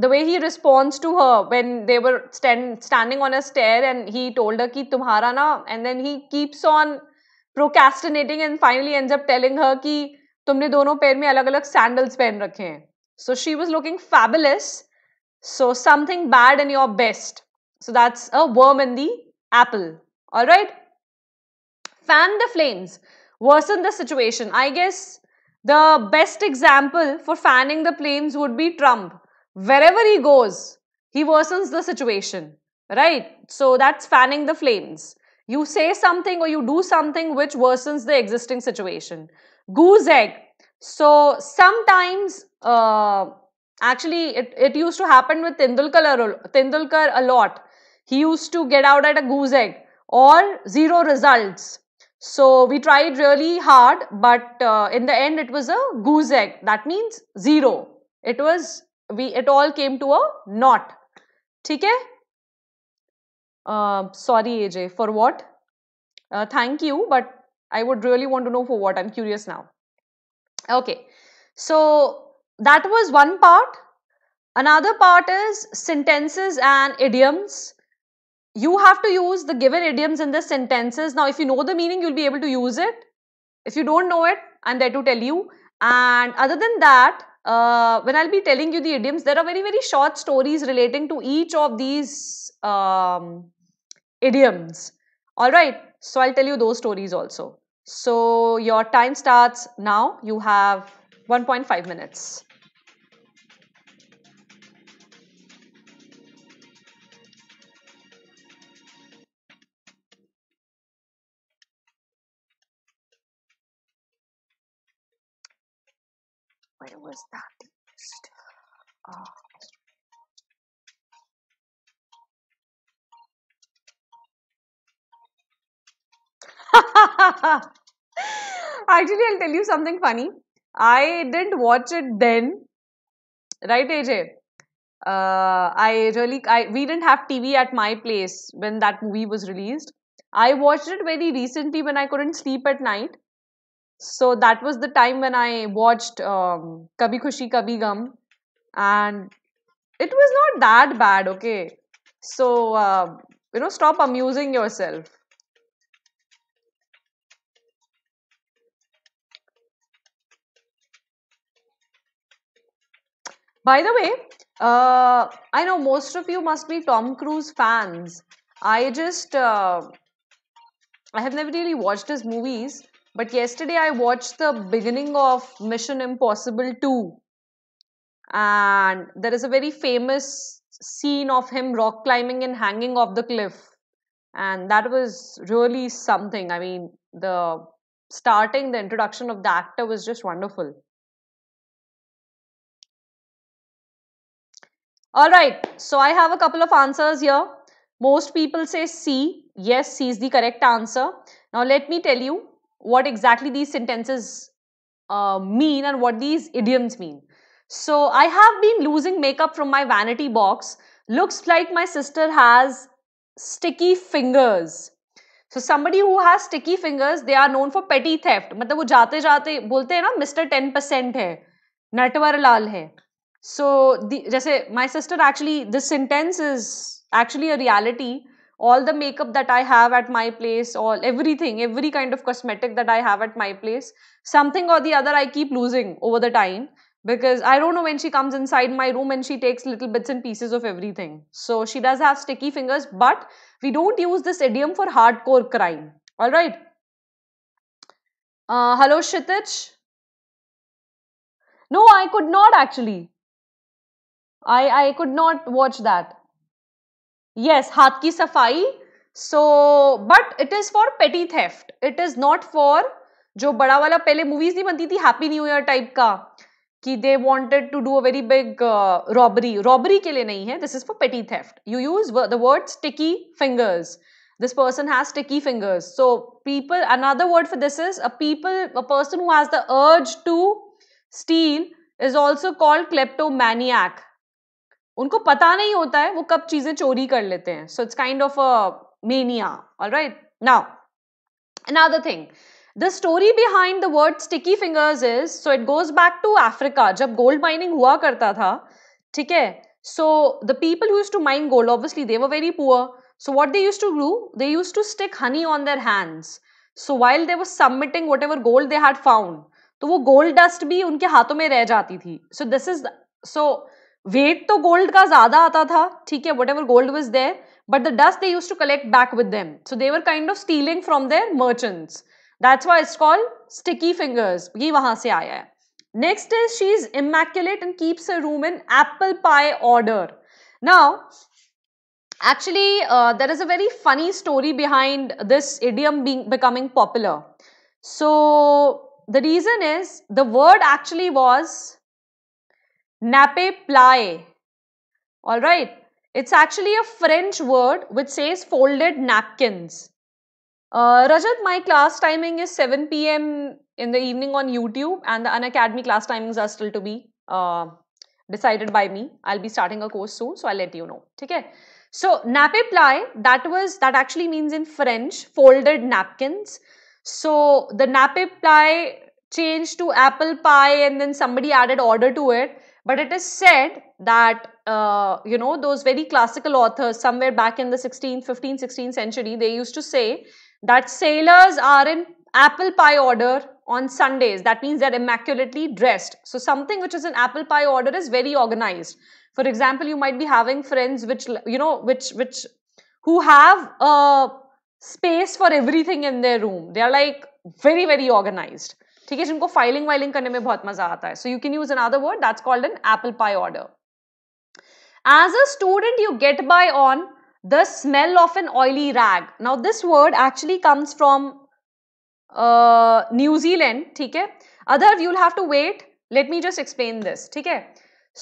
the way he response to her when they're standing on a stair and he told कि तुम्हारा ना and then he keeps on procrastinating and finally and जब telling her कि तुमने दोनों पैर में अलग अलग सैंडल्स पहन रखे हैं so she was looking fabulous so something bad and your best so that's a worm in the apple all right fan the flames, worsen the situation. I guess the best example for fanning the flames would be Trump. Wherever he goes, he worsens the situation, right? So that's fanning the flames. You say something or you do something which worsens the existing situation. Goose egg. So sometimes, uh, actually, it, it used to happen with Tendulkar, Tendulkar a lot. He used to get out at a goose egg or zero results so we tried really hard, but uh, in the end, it was a goose egg. That means zero. It was we. It all came to a not. ठीक है? Uh, sorry, AJ, for what? Uh, thank you, but I would really want to know for what. I'm curious now. Okay, so that was one part. Another part is sentences and idioms you have to use the given idioms in the sentences. Now, if you know the meaning, you'll be able to use it. If you don't know it, I'm there to tell you. And other than that, uh, when I'll be telling you the idioms, there are very, very short stories relating to each of these um, idioms. All right. So, I'll tell you those stories also. So, your time starts now. You have 1.5 minutes. it was not the east. Oh. Actually, I'll tell you something funny. I didn't watch it then, right, AJ? Uh, I really, I we didn't have TV at my place when that movie was released. I watched it very recently when I couldn't sleep at night, so that was the time when I watched um, Kabhi Khushi Kabhi Gum, and it was not that bad. Okay, so uh, you know, stop amusing yourself. By the way, uh, I know most of you must be Tom Cruise fans. I just uh, I have never really watched his movies, but yesterday I watched the beginning of Mission Impossible 2. And there is a very famous scene of him rock climbing and hanging off the cliff. And that was really something. I mean, the starting, the introduction of the actor was just wonderful. All right, so I have a couple of answers here. Most people say C. Yes, C is the correct answer. Now, let me tell you what exactly these sentences uh, mean and what these idioms mean. So I have been losing makeup from my vanity box. Looks like my sister has sticky fingers. So somebody who has sticky fingers, they are known for petty theft. मतलब वो जाते जाते बोलते हैं ना Mr. Ten Percent है नटवर लाल है the, जैसे my sister actually this sentence is actually a reality all the makeup that I have at my place, all everything, every kind of cosmetic that I have at my place, something or the other I keep losing over the time because I don't know when she comes inside my room and she takes little bits and pieces of everything. So she does have sticky fingers, but we don't use this idiom for hardcore crime. All right. Uh, hello, Shitich. No, I could not actually. I I could not watch that. Yes हाथ की सफाई so but it is for petty theft it is not for जो बड़ा वाला पहले movies नहीं बनती थी हैप्पी न्यू ईयर टाइप का कि they wanted to do a very big robbery robbery के लिए नहीं है this is for petty theft you use the word sticky fingers this person has sticky fingers so people another word for this is a people a person who has the urge to steal is also called kleptomaniac उनको पता नहीं होता है वो कब चीजें चोरी कर लेते हैं so it's kind of a mania alright now another thing the story behind the word sticky fingers is so it goes back to Africa जब गोल्ड माइनिंग हुआ करता था ठीक है so the people use to mine gold obviously they were very poor so what they use to do they use to stick honey on their hands so while they were submitting whatever gold they had found तो वो gold dust भी उनके हाथों में रह जाती थी so this is so weight तो गोल्ड का ज्यादा आता था ठीक है whatever gold was there but the dust they use to collect back with them so they're kind of stealing from their merchants that's why it's called sticky fingers ये वहां से आया है next is she is immaculate and keeps a room in apple pie order now actually uh, there is a very funny story behind this idiom being becoming popular so the reason is the word actually was nappe plie. All right. It's actually a French word which says folded napkins. Uh, Rajat, my class timing is 7 p.m. in the evening on YouTube, and the Unacademy class timings are still to be uh, decided by me. I'll be starting a course soon, so I'll let you know. Okay. So nappe plie, that was that actually means in French folded napkins. So the nappe plie changed to apple pie, and then somebody added order to it. But it is said that, uh, you know, those very classical authors, somewhere back in the 16th, 15th, 16th century, they used to say that sailors are in apple pie order on Sundays. That means they're immaculately dressed. So something which is in apple pie order is very organized. For example, you might be having friends which, you know, which, which, who have a space for everything in their room. They're like very, very organized. ठीक है जिनको filing oiling करने में बहुत मजा आता है so you can use an other word that's called an apple pie order as a student you get by on the smell of an oily rag now this word actually comes from New Zealand ठीक है other you have to wait let me just explain this ठीक है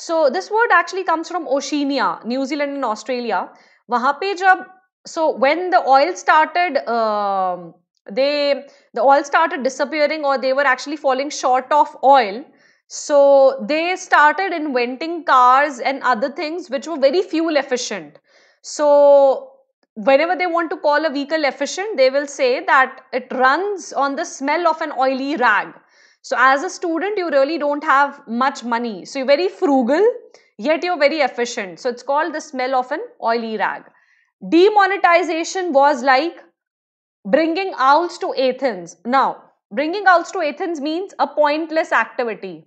so this word actually comes from Oceania New Zealand and Australia वहां पे जब so when the oil started they the oil started disappearing or they were actually falling short of oil so they started inventing cars and other things which were very fuel efficient so whenever they want to call a vehicle efficient they will say that it runs on the smell of an oily rag so as a student you really don't have much money so you're very frugal yet you're very efficient so it's called the smell of an oily rag demonetization was like bringing owls to Athens. Now, bringing owls to Athens means a pointless activity.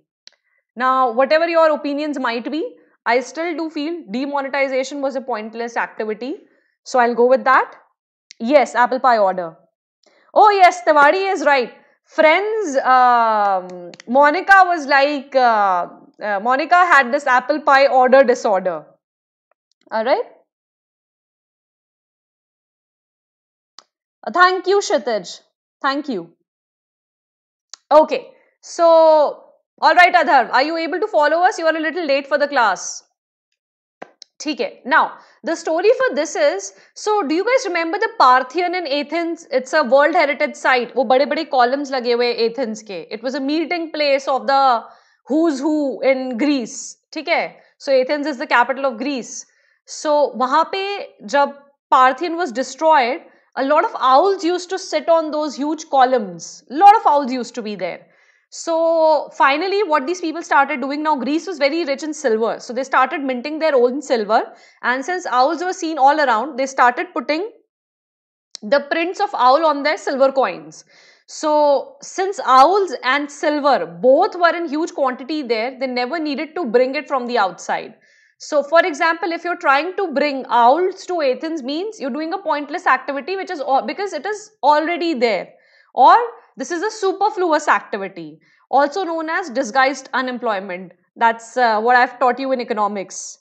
Now, whatever your opinions might be, I still do feel demonetization was a pointless activity. So I'll go with that. Yes, apple pie order. Oh yes, Tiwari is right. Friends, um, Monica was like, uh, uh, Monica had this apple pie order disorder. Alright. Uh, thank you, Shitij. Thank you. Okay. So, all right, Adhar, Are you able to follow us? You are a little late for the class. Okay. Now, the story for this is, so do you guys remember the Parthian in Athens? It's a World Heritage Site. Wo bade bade columns lage hue Athens ke. It was a meeting place of the who's who in Greece. Okay. So, Athens is the capital of Greece. So, wahan pe jab Parthian was destroyed, a lot of owls used to sit on those huge columns. A lot of owls used to be there. So finally, what these people started doing now, Greece was very rich in silver. So they started minting their own silver. And since owls were seen all around, they started putting the prints of owl on their silver coins. So since owls and silver both were in huge quantity there, they never needed to bring it from the outside. So for example, if you're trying to bring owls to Athens means you're doing a pointless activity which is because it is already there or this is a superfluous activity also known as disguised unemployment. That's uh, what I've taught you in economics.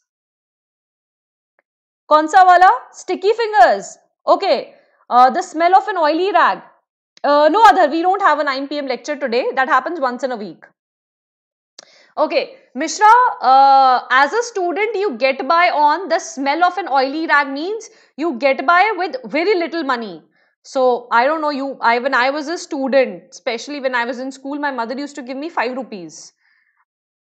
Konsa wala? Sticky fingers. Okay. Uh, the smell of an oily rag. Uh, no other. We don't have an 9 p.m. lecture today. That happens once in a week. Okay, Mishra, uh, as a student, you get by on the smell of an oily rag means you get by with very little money. So I don't know you. I when I was a student, especially when I was in school, my mother used to give me five rupees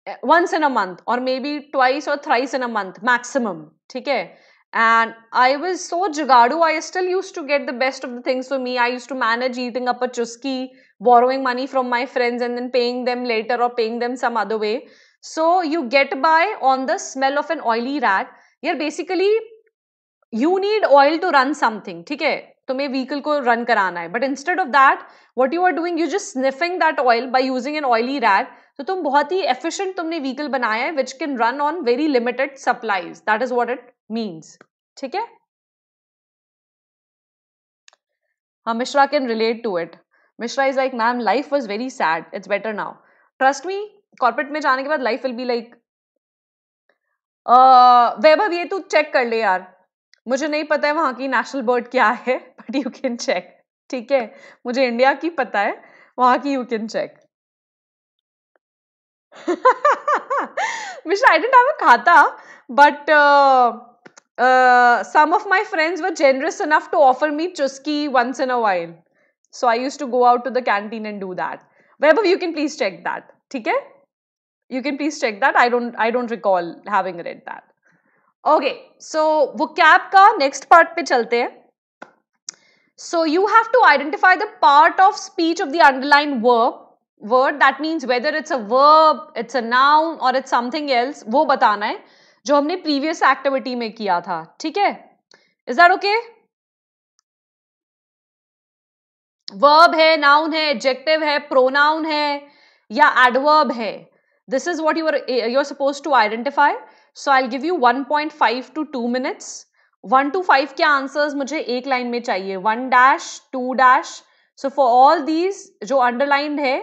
uh, once in a month, or maybe twice or thrice in a month maximum. Okay. And I was so jagadu. I still used to get the best of the things for me. I used to manage eating up a chusky borrowing money from my friends and then paying them later or paying them some other way. So you get by on the smell of an oily rag. You're basically you need oil to run something. Okay? तुम्हें vehicle को run कराना है but instead of that what you are doing you just sniffing that oil by using an oily rag तो तुम बहुत ही efficient तुमने vehicle बनाया है which can run on very limited supplies that is what it means ठीक है relate to can relate to it Mishra is like ma'am life was very sad it's better now trust me corporate में जाने के बाद life will be like Vaibhav ये तू check कर ले यार मुझे नहीं पता है वहाँ की नेशनल बर्ड क्या है बट यू कैन चेक ठीक है मुझे इंडिया की पता है वहाँ की you can check Mishra I didn't have खाता but some of my friends were generous enough to offer me चुस्की once in a while So I used to go out to the canteen and do that. Wherever you can please check that. Okay? You can please check that. I don't I don't recall having read that. Okay, so vocab ka next part pe chalte hai. So you have to identify the part of speech of the underlying verb word that means whether it's a verb, it's a noun or it's something else वो बताना है जो हमने previous activity में किया था ठीक है Is that okay? वर्ब है नाउन है एडजेक्टिव है प्रोनाउन है या एडवर्ब है this is what you're you're suppose to identify so I give you one point five to two minutes one two five के आंसर्स मुझे एक लाइन में चाहिए one dash two dash so for all these जो underlined है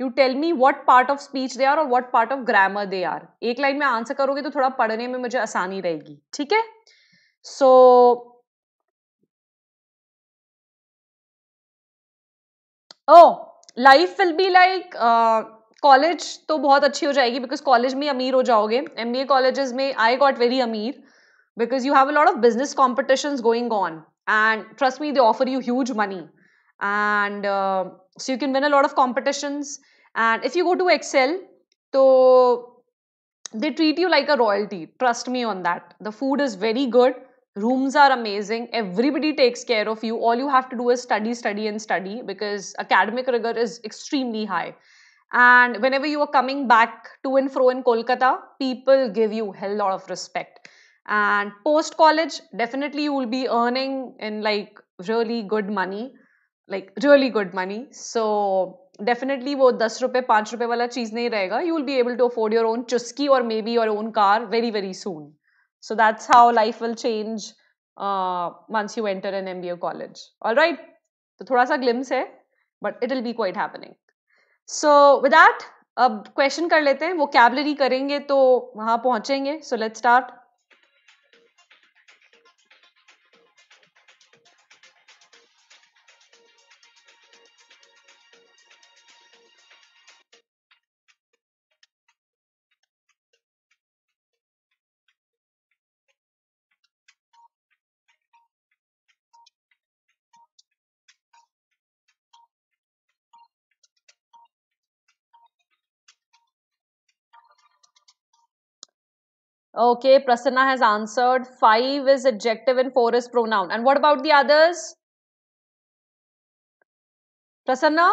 you tell me what part of speech they are और what part of grammar they are एक line में आंसर करोगे तो थोड़ा पढ़ने में मुझे आसानी रहेगी ठीक है so oh life will be like college तो बहुत अच्छी हो जाएगी बिकॉज कॉलेज में अमीर हो जाओगे एम बी ए कॉलेज में आई गॉट वेरी अमीर because you have a lot of business competition going on and trust me they offer you huge money and so you can win a lot of competition and if you go to excel तो they treat you like a royalty trust me on that the food is very good rooms are amazing everybody takes care of you all you have to do is study study and study because academic rigor is extremely high and whenever you are coming back to and fro in kolkata people give you hell lot of respect and post college definitely you will be earning in like really good money like really good money so definitely, वो दस रुपये पाँच रुपये वाला चीज़ नहीं रहेगा You will be able to afford your own chuski or maybe your own car very, very soon. So that's how life will change uh, once you enter an MBA college. All right. तो थोड़ा सा glimpse है but it will be quite happening so with that अब question कर लेते हैं vocabulary करेंगे तो वहां पहुंचेंगे so let's start Okay, Prasanna has answered. Five is adjective and four is pronoun. And what about the others? Prasanna,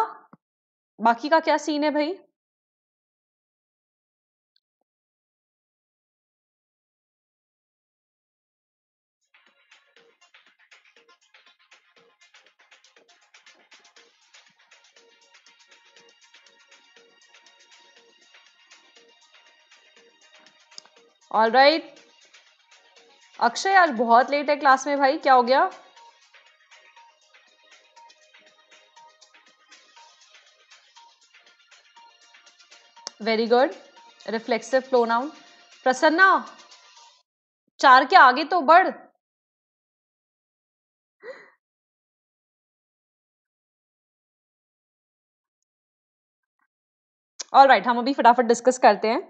baki ka kya scene hai bhai all right Akshay आज बहुत late है class में भाई क्या हो गया very good reflexive noun Prasanna चार के आगे तो बढ़ ऑल राइट right, हम अभी फटाफट डिस्कस करते हैं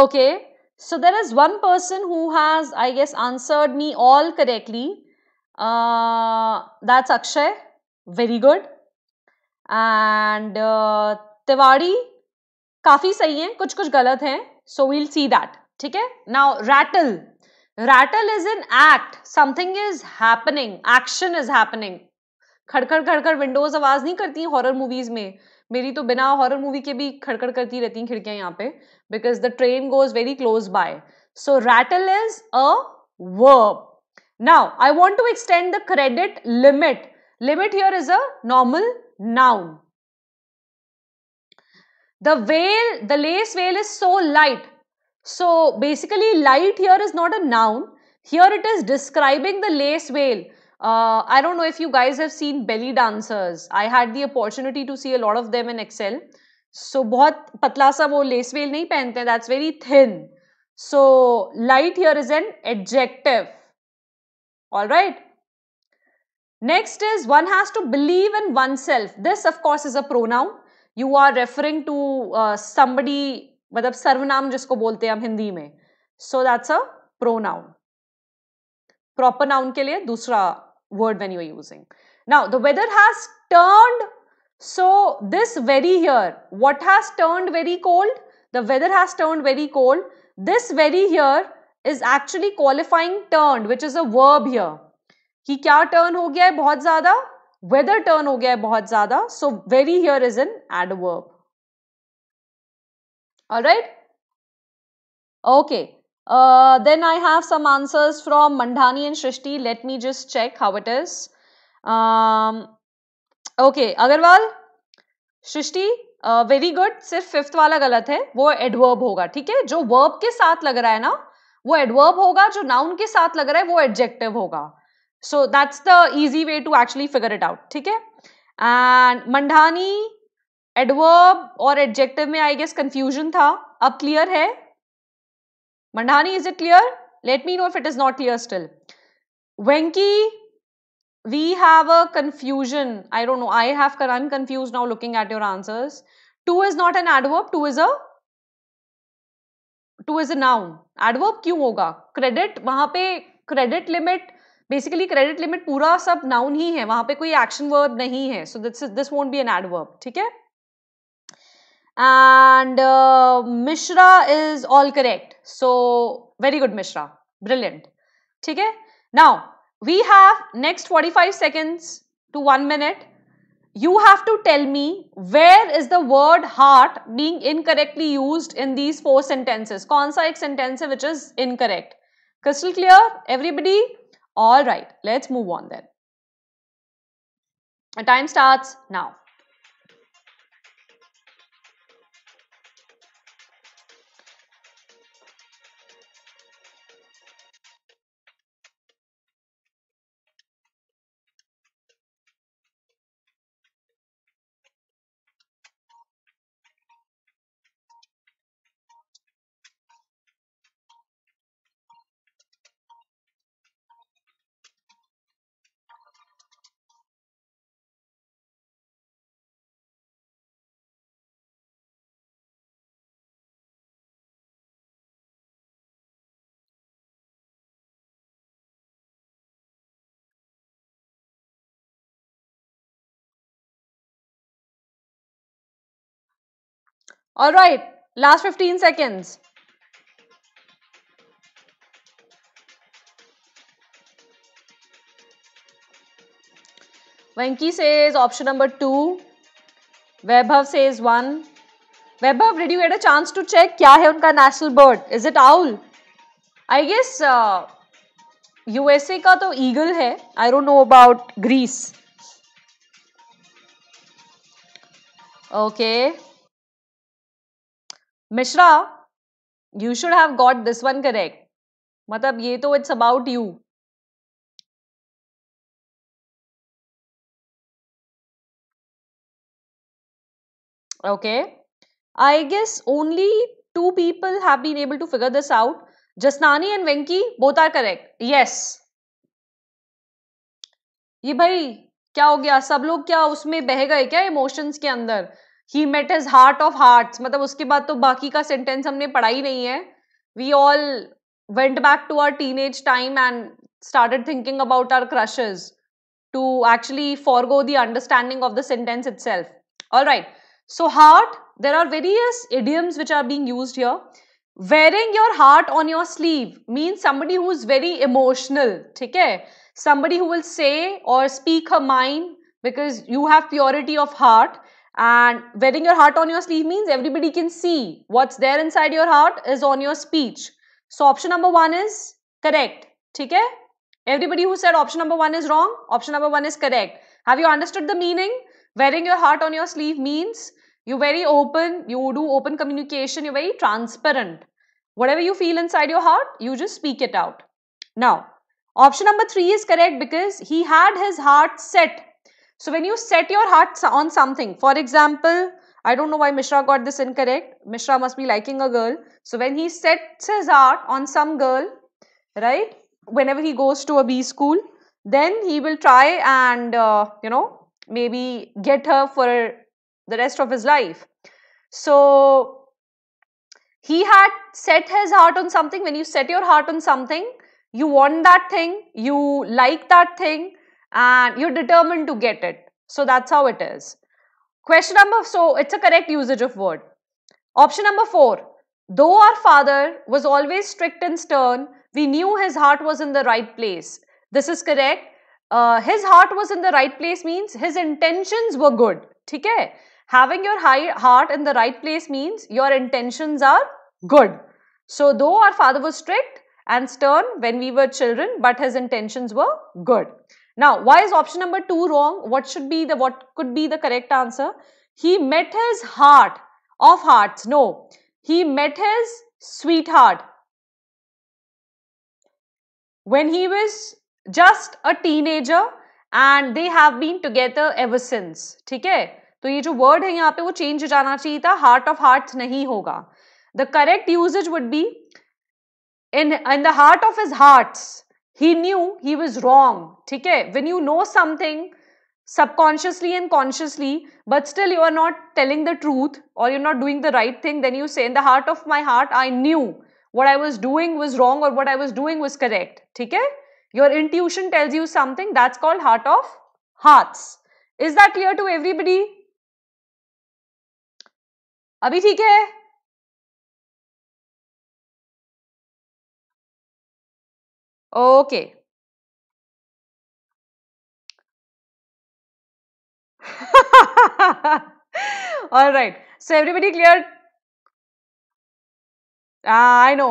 Okay, so there is one person who has, I guess, answered me all correctly. Uh, that's Akshay. Very good. And uh, Tiwari काफ़ी सही हैं कुछ कुछ गलत हैं सो वील सी दैट ठीक है now rattle rattle is an act something is happening action is happening खड़खड़ खड़खड़ विंडोज आवाज नहीं करती हॉरर मूवीज में मेरी तो बिना हॉरर मूवी के भी खड़खड़ करती रहती हैं खिड़कियां यहाँ पे because the train goes very close by so rattle is a verb now I want to extend the credit limit limit here is a normal noun the well the less well is so light so basically light here is not a noun here it is describing the less well Uh, I don't know if you guys have seen belly dancers. I had the opportunity to see a lot of them in Excel. So बहुत पतला सा वो less well नहीं पहनते हैं. That's very thin. So light here is an adjective. All right. Next is one has to believe in oneself. This of course is a pronoun. You are referring to uh, somebody मतलब सर्वनाम जिसको बोलते हैं हम हिंदी में So that's a pronoun. Proper noun के लिए दूसरा word when you're using. Now, the weather has turned. So, this very here, what has turned very cold? The weather has turned very cold. This very here is actually qualifying turned, which is a verb here. He kya turn ho gaya है बहुत Weather turn हो gaya है बहुत So, very here is an adverb. Alright? Okay. Then I have have some answers from Mandhani and Shrishti. Let me just check how it is. Um, okay, very good सिर्फ fifth वाला गलत है वो adverb होगा ठीक है जो verb के साथ लग रहा है ना वो एडवर्ब होगा जो नाउन के साथ लग रहा है वो एडजेक्टिव होगा so that's the easy way to actually figure it out ठीक है एंड मंडानी एडवर्ब और एडजेक्टिव में आई गेस कंफ्यूजन था अब क्लियर है Mandhani, is it clear? Let me know if it is not clear still. Venki, we have a confusion. I don't know. I have Karan confused now looking at your answers. To is not an adverb. To is a to is a noun adverb क्यों होगा credit वहां पे credit limit basically credit limit पूरा सब noun ही है वहां पे कोई एक्शन वर्ब नहीं है so this this won't be an adverb ठीक है and uh, Mishra is all correct. So, very good Mishra. Brilliant. Okay. Now, we have next 45 seconds to 1 minute. You have to tell me where is the word heart being incorrectly used in these four sentences. Kaun sa ek sentence which is incorrect. Crystal clear? Everybody? Alright, let's move on then. The time starts now. All right, last 15 seconds. Venki says option number 2. Vaibhav says 1. Vaibhav, did you get a chance to check kya hai unka national bird? Is it owl? I guess uh, USA का तो eagle है. I don't know about Greece. Okay. Mishra you should have got this one correct मतलब ये तो it's about you okay I guess only two people have been able to figure this out Jasnani and Venky both are correct yes ये भाई क्या हो गया सब लोग क्या उसमें बह गए क्या इमोशंस के अंदर He met his heart of hearts. मतलब उसके बाद तो बाकी का सेंटेंस हमने पढ़ा नहीं है we all went back to our teenage time started thinking about our crushes to actually forego the understanding of the sentence itself. All right. So heart, there are various idioms which are being used here. Wearing your heart on your sleeve means somebody who is very emotional. Okay? Somebody who will say or speak her mind because you have purity of heart. And wearing your heart on your sleeve means everybody can see what's there inside your heart is on your speech. So option number one is correct. Okay? Everybody who said option number one is wrong, option number one is correct. Have you understood the meaning? Wearing your heart on your sleeve means you're very open, you do open communication, you're very transparent. Whatever you feel inside your heart, you just speak it out. Now, option number three is correct because he had his heart set so when you set your heart on something, for example, I don't know why Mishra got this incorrect. Mishra must be liking a girl. So when he sets his heart on some girl, right? Whenever he goes to a B school, then he will try and, uh, you know, maybe get her for the rest of his life. So he had set his heart on something. When you set your heart on something, you want that thing, you like that thing, and you're determined to get it. So that's how it is. Question number so it's a correct usage of word. Option number four. Though our father was always strict and stern, we knew his heart was in the right place. This is correct. Uh, his heart was in the right place means his intentions were good. Okay? Having your heart in the right place means your intentions are good. So, though our father was strict and stern when we were children, but his intentions were good. Now, why is option number 2 wrong? What should be the, what could be the correct answer? He met his heart of hearts. No, he met his sweetheart when he was just a teenager and they have been together ever since. Okay? So, this word here, यहाँ change jana जाना heart of hearts नहीं होगा. The correct usage would be in in the heart of his hearts he knew he was wrong. Okay, when you know something subconsciously and consciously but still you are not telling the truth or you're not doing the right thing then you say in the heart of my heart i knew what i was doing was wrong or what i was doing was correct Okay, your intuition tells you something that's called heart of hearts is that clear to everybody abhi theek okay all right so everybody clear I know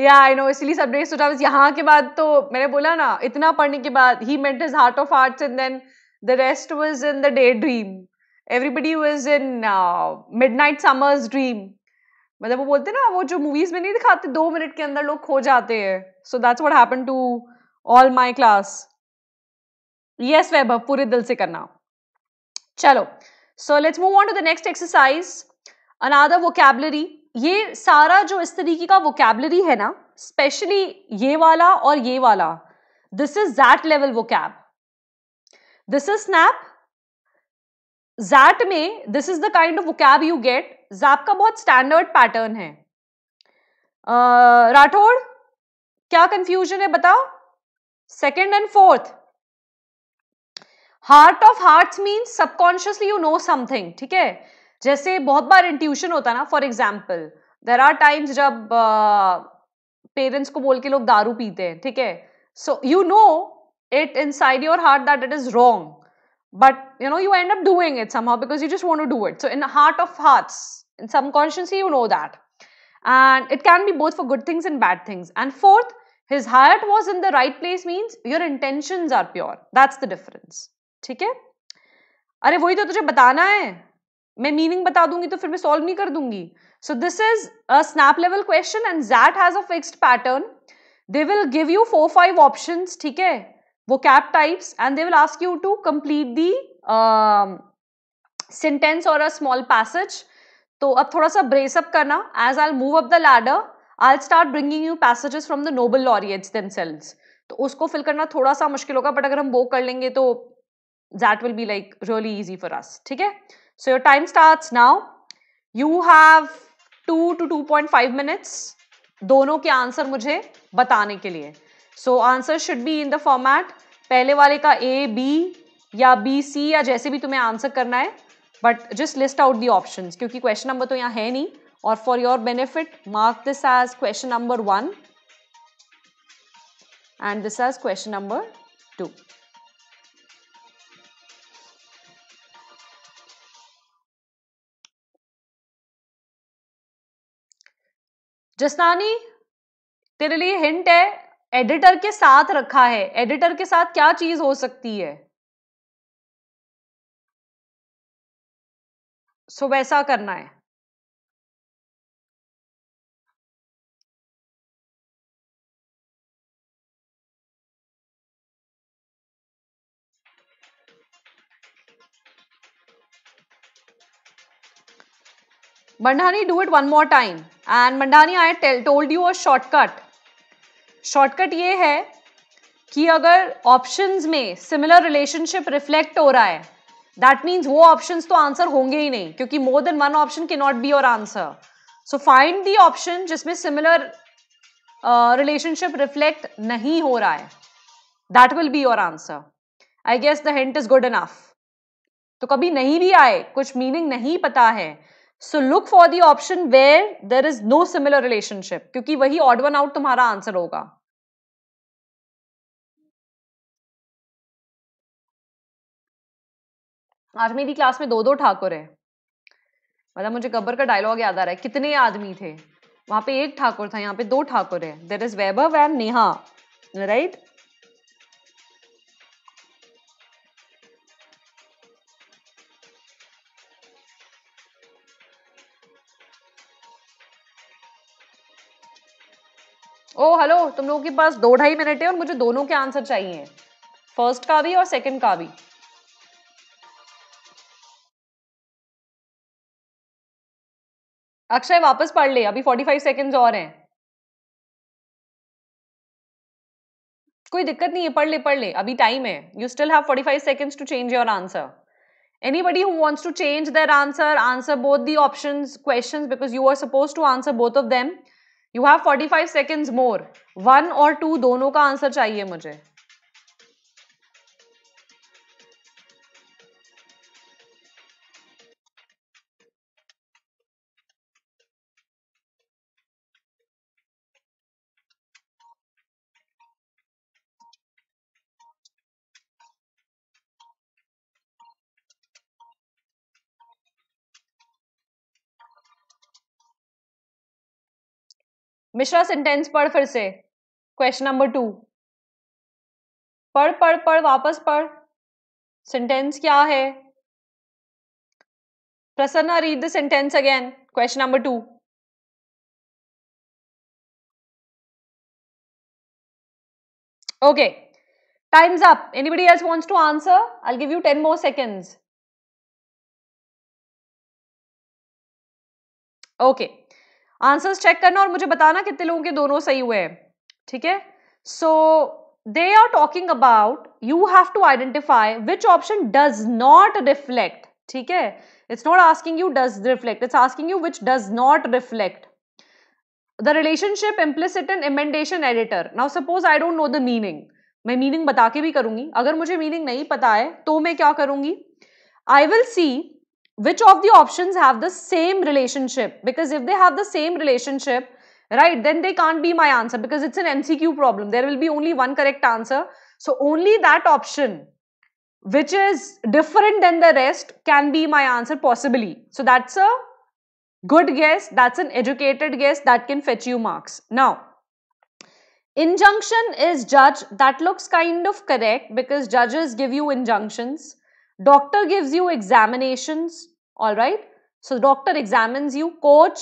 yeah I no इसलिए सब डेस्ट उठा यहाँ के बाद तो मैंने बोला ना इतना पढ़ने के बाद ही meant is heart of hearts and then the rest was in the day dream everybody was in mid night summers dream मतलब वो बोलते ना वो जो मूवीज में नहीं दिखाते दो मिनट के अंदर लोग खो जाते हैं so that's what happen to all my class yes Vaibhav पूरे दिल से करना चलो so let's move on to the next exercise another vocabulary ये सारा जो इस तरीके का वोकेबलरी है ना स्पेशली ये वाला और ये वाला दिस इज जैट लेवल वो cab this is snap jet में this is the kind of वो कैब यू गेट जाप का बहुत स्टैंडर्ड पैटर्न है राठौड़ क्या कंफ्यूजन है बताओ second and fourth heart of heart means subconsciously you know something ठीक है जैसे बहुत बार इंट्यूशन होता ना for example there are times जब पेरेंट्स uh, को बोल के लोग दारू पीते हैं ठीक है so you know it inside your heart that it is wrong but you know you end up doing it somehow because you just want to do it so in heart of heart some subconsciously, you know that. And it can be both for good things and bad things. And fourth, his heart was in the right place means your intentions are pure. That's the difference. ठीक है? अरे वही तो तुझे बताना है। मैं meaning बता दूँगी तो फिर मैं solve नहीं कर दूँगी। So this is a snap level question and that has a fixed pattern. They will give you four five options. ठीक है? वो cap types and they will ask you to complete the um, sentence or a small passage. तो अब थोड़ा सा brace up करना as I move up the ladder I start bringing you passages from the Nobel laureates तो उसको fill करना थोड़ा सा मुश्किल होगा बट अगर हम वो कर लेंगे तो that will be like really easy for us ठीक है so your time start now you have to to two point five minutes दोनों के आंसर मुझे बताने के लिए so answer should be in the format पहले वाले का ए बी या बी सी या जैसे भी तुम्हें आंसर करना है but just list out the option क्योंकि क्वेश्चन नंबर तो यहाँ है नहीं और for your benefit mark this as question number one and this as question number two Jasnani तेरे लिए हिंट है एडिटर के साथ रखा है एडिटर के साथ क्या चीज हो सकती है सो वैसा करना है Mandhani do it one more time and Mandhani I tell told you a shortcut shortcut ये है कि अगर ऑप्शंस में सिमिलर रिलेशनशिप रिफ्लेक्ट हो रहा है दैट मीन्स वो ऑप्शन तो आंसर होंगे ही नहीं क्योंकि more than one option can not be your answer so find the option जिसमें सिमिलर रिलेशनशिप रिफ्लेक्ट नहीं हो रहा है that will be your answer I guess the hint is good enough तो कभी नहीं भी आए कुछ मीनिंग नहीं पता है so look for the option where there is no similar relationship क्योंकि वही ऑड वन आउट तुम्हारा आंसर होगा आज मेरी क्लास में दो दो ठाकुर हैं मतलब मुझे गब्बर का डायलॉग याद आ रहा है कितने आदमी थे वहाँ पे एक ठाकुर था यहाँ पे दो ठाकुर है there is Vaibhav and Neha right oh hello तुम लोगों के पास दो ढाई मिनट है और मुझे दोनों के आंसर चाहिए फर्स्ट का भी और सेकंड का भी अक्षय वापस पढ़ ले अभी फोर्टी फाइव सेकंड्स और हैं कोई दिक्कत नहीं है पढ़ ले पढ़ ले अभी टाइम है you still have forty five seconds to change your answer anybody who wants to change their answer answer both the options questions because you are suppose to answer both of them you have forty five seconds more one और two दोनों का answer चाहिए मुझे Mishra sentence पढ़ फिर से question number to पढ़ पढ़ पढ़ वापस पढ़ सेंटेंस क्या है Prasanna read the sentence again question number two times up anybody else wants to answer I give you ten more seconds okay okay answers check करना और मुझे बताना कितने लोगों के दोनों सही हुए हैं ठीक है so they are talking about you have to identify which option does not reflect ठीक है it's not asking you does reflect it's asking you which does not reflect the relationship implicit and emendation editor now suppose I don't know the meaning मैं meaning बता के भी करूंगी अगर मुझे meaning नहीं पता है तो मैं क्या करूंगी I will see which of the options have the same relationship because if they have the same relationship right then they can't be my answer because it's an mcq problem there will be only one correct answer so only that option which is different than the rest can be my answer possibly so that's a good guess that's an educated guess that can fetch you marks now injunction is judge that looks kind of correct because judges give you injunctions Doctor gives you examinations, all right? So doctor examines you, coach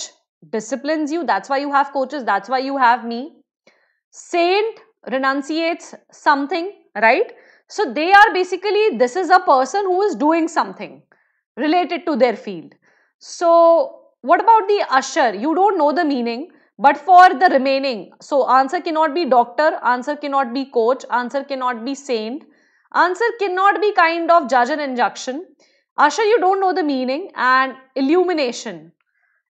disciplines you. That's why you have coaches, that's why you have me. Saint renunciates something, right? So they are basically, this is a person who is doing something related to their field. So what about the usher? You don't know the meaning, but for the remaining, so answer cannot be doctor, answer cannot be coach, answer cannot be saint. Answer cannot be kind of judge and injunction. Asha, you don't know the meaning and illumination.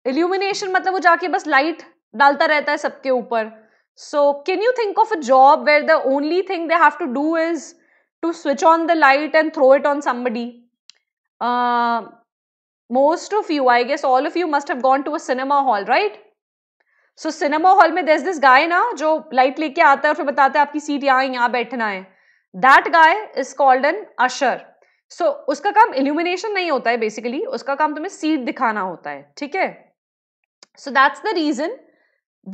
Illumination matlab wo jaake bas light dalta rehta hai sabke upar. So, can you think of a job where the only thing they have to do is to switch on the light and throw it on somebody? Uh, most of you, I guess all of you must have gone to a cinema hall, right? So, cinema hall there's this guy na, jo light leke aata hai aur phir batata hai aapki seat yahan that guy is called an usher so उसका काम illumination नहीं होता है basically उसका काम तुम्हें seat दिखाना होता है ठीक है so that's the reason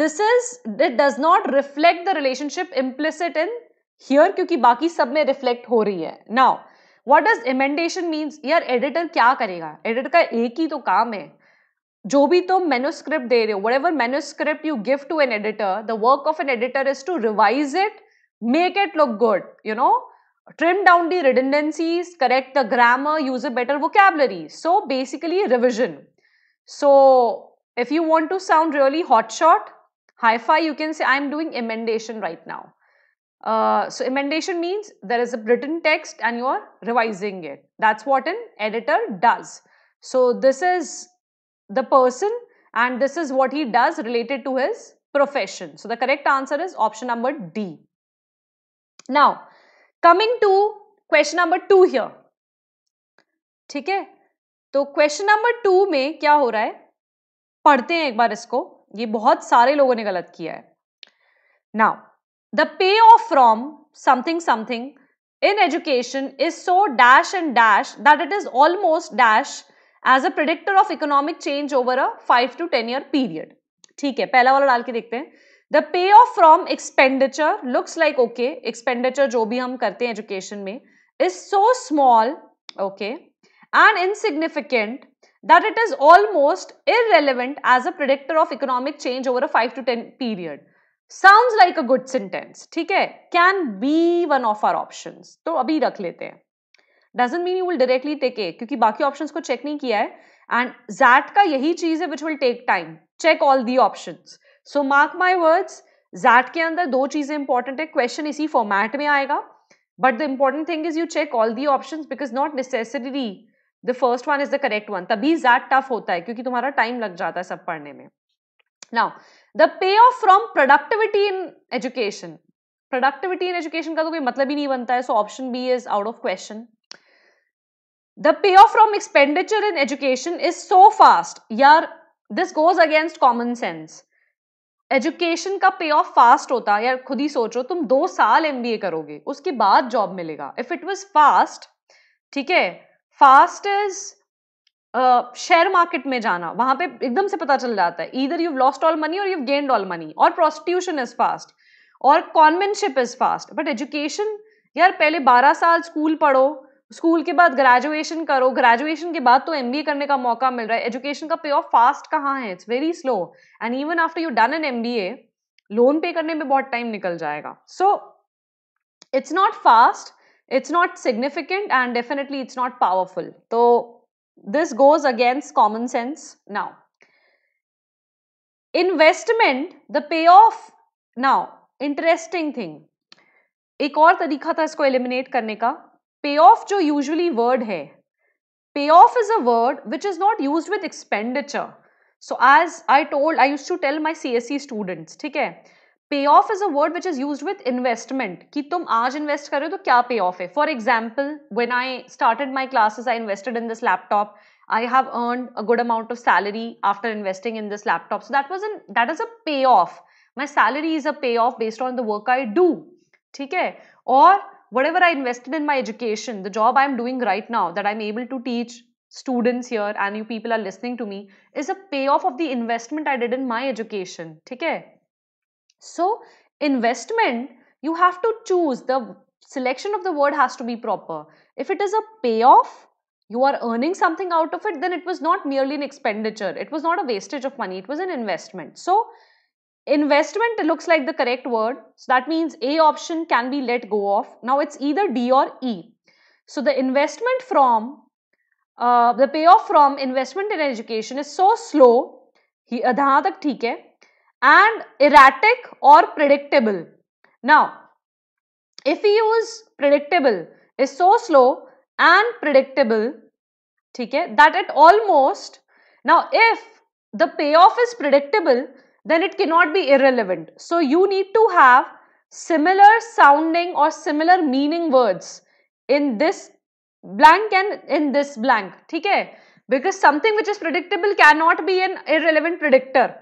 this is it does not reflect the relationship implicit in here क्योंकि बाकी सब में रिफ्लेक्ट हो रही है now what does emendation means यार एडिटर क्या करेगा एडिटर का एक ही तो काम है जो भी तुम स्क्रिप्ट दे रहे हो whatever script you give to an editor the work of an editor is to revise it make it look good you know trim down the redundancies correct the grammar use a better vocabulary so basically revision so if you want to sound really hotshot hi-fi you can say i'm doing emendation right now uh, so emendation means there is a written text and you are revising it that's what an editor does so this is the person and this is what he does related to his profession so the correct answer is option number d now coming to question number two here ठीक है तो question number to में क्या हो रहा है पढ़ते हैं एक बार इसको ये बहुत सारे लोगों ने गलत किया है now the payoff from something something in education is so dash and dash that it is almost dash as a predictor of economic change over a five to ten year period ठीक है पहला वाला डाल के देखते हैं the payoff from expenditure looks like okay expenditure जो भी हम करते हैं एजुकेशन में is so small okay and insignificant that it is almost irrelevant as a predictor of economic change over a five to ten period sound like a good sentence ठीक है can be one of our option तो अभी रख लेते हैं doesn't mean you will directly take A क्योंकि बाकी option को चेक नहीं किया है एंड जैट का यही चीज है which will take time check all the option so mark my words XAT के अंदर दो चीज़ें इंपॉर्टेंट है क्वेश्चन इसी फॉर्मेट में आएगा but the important thing is you check all the option because not necessary the first one is the correct one तभी XAT tough होता है क्योंकि तुम्हारा टाइम लग जाता है सब पढ़ने में now the payoff from productivity in education productivity in education का तो कोई मतलब ही नहीं बनता है so option B is out of question the payoff from expenditure in education is so fast यार this goes against common sense education का पे ऑफ फास्ट होता है यार खुद ही सोचो तुम दो साल एम करोगे उसके बाद जॉब मिलेगा इफ इट वॉज फास्ट ठीक है फास्ट इज शेयर मार्केट में जाना वहां पे एकदम से पता चल जाता है इधर यू लॉस्ट ऑल मनी और यू गेन्ड ऑल मनी और प्रोस्टिट्यूशन इज फास्ट और कॉन्वेंशिप इज फास्ट बट एजुकेशन यार पहले बारह साल स्कूल पढ़ो स्कूल के बाद ग्रेजुएशन करो ग्रेजुएशन के बाद तो एम करने का मौका मिल रहा है एजुकेशन का पे ऑफ फास्ट कहाँ है it's very slow and even after you done an M loan pay करने में बहुत टाइम निकल जाएगा so it's not fast it's not significant and definitely it's not powerful तो this goes against common sense now investment the payoff now interesting thing एक और तरीका था इसको एलिमिनेट करने का पे ऑफ जो यूजली वर्ड है payoff is a word which is not use with expenditure so as I told I use to tell my C S C students ठीक है payoff is a word which is use with investment कि तुम आज invest कर रहे हो तो क्या पे ऑफ है for example when I started my classes I invested in this laptop earn a good amount of salary after investing in this laptop so that was in that is a payoff my salary is a payoff based on the work I do ठीक है और whatever I invested in my education, the job I'm doing right now that I'm able to teach students here and you people are listening to me is a payoff of the investment I did in my education. Okay? So, investment, you have to choose. The selection of the word has to be proper. If it is a payoff, you are earning something out of it, then it was not merely an expenditure. It was not a wastage of money. It was an investment. So, investment looks like the correct word. So that means A option can be let go of. Now it's either D or E. So the investment from, uh, the payoff from investment in education is so slow, ठीक है, uh, and erratic or predictable. Now, if we use predictable, is so slow and predictable, ठीक है, that it almost, now if the payoff is predictable, then it cannot be irrelevant. So you need to have similar sounding or similar meaning words in this blank and in this blank. Okay? Because something which is predictable cannot be an irrelevant predictor.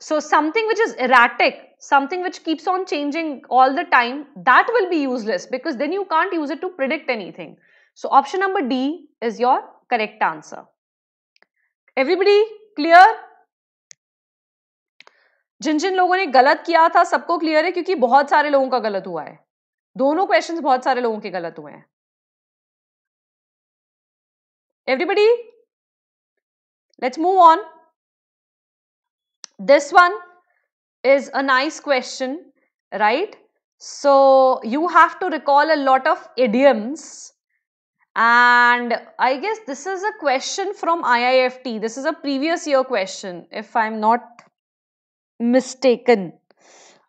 So something which is erratic, something which keeps on changing all the time, that will be useless because then you can't use it to predict anything. So option number D is your correct answer. Everybody clear? जिन जिन लोगों ने गलत किया था सबको clear है क्योंकि बहुत सारे लोगों का गलत हुआ है दोनों क्वेश्चन बहुत सारे लोगों के गलत हुए हैं everybody let's move on this one is a nice question right so you have to recall a lot of idioms and i guess this is a question from iift this is a previous year question if i'm not mistaken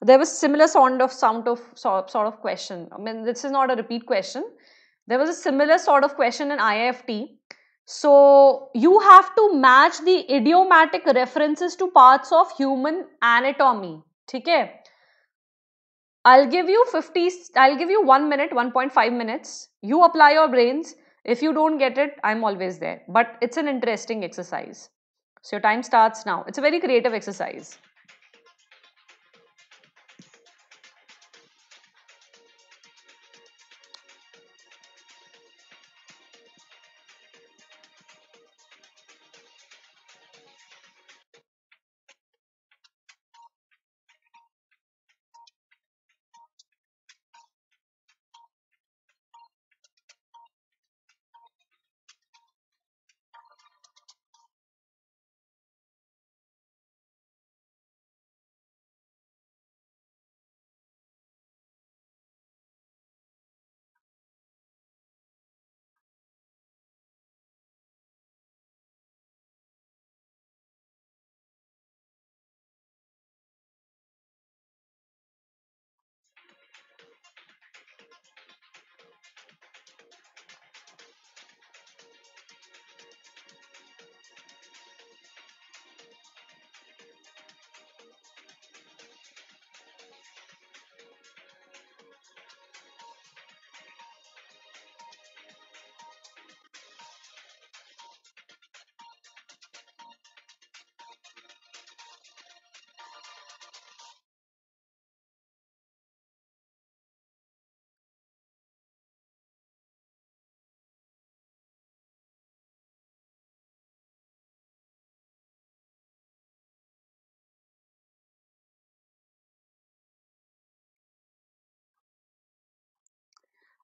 there was similar sort of sound of sort of question i mean this is not a repeat question there was a similar sort of question in ift so you have to match the idiomatic references to parts of human anatomy okay i'll give you 50 i'll give you 1 minute 1.5 minutes you apply your brains if you don't get it i'm always there but it's an interesting exercise so your time starts now it's a very creative exercise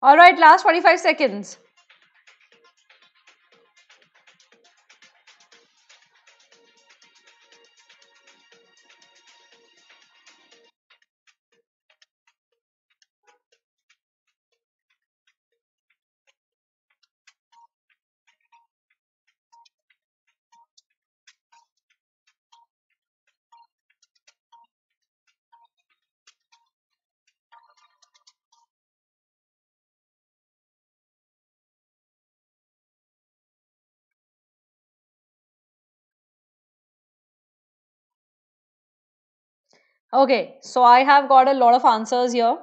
Alright, last 45 seconds. Okay, so I have got a lot of answers here.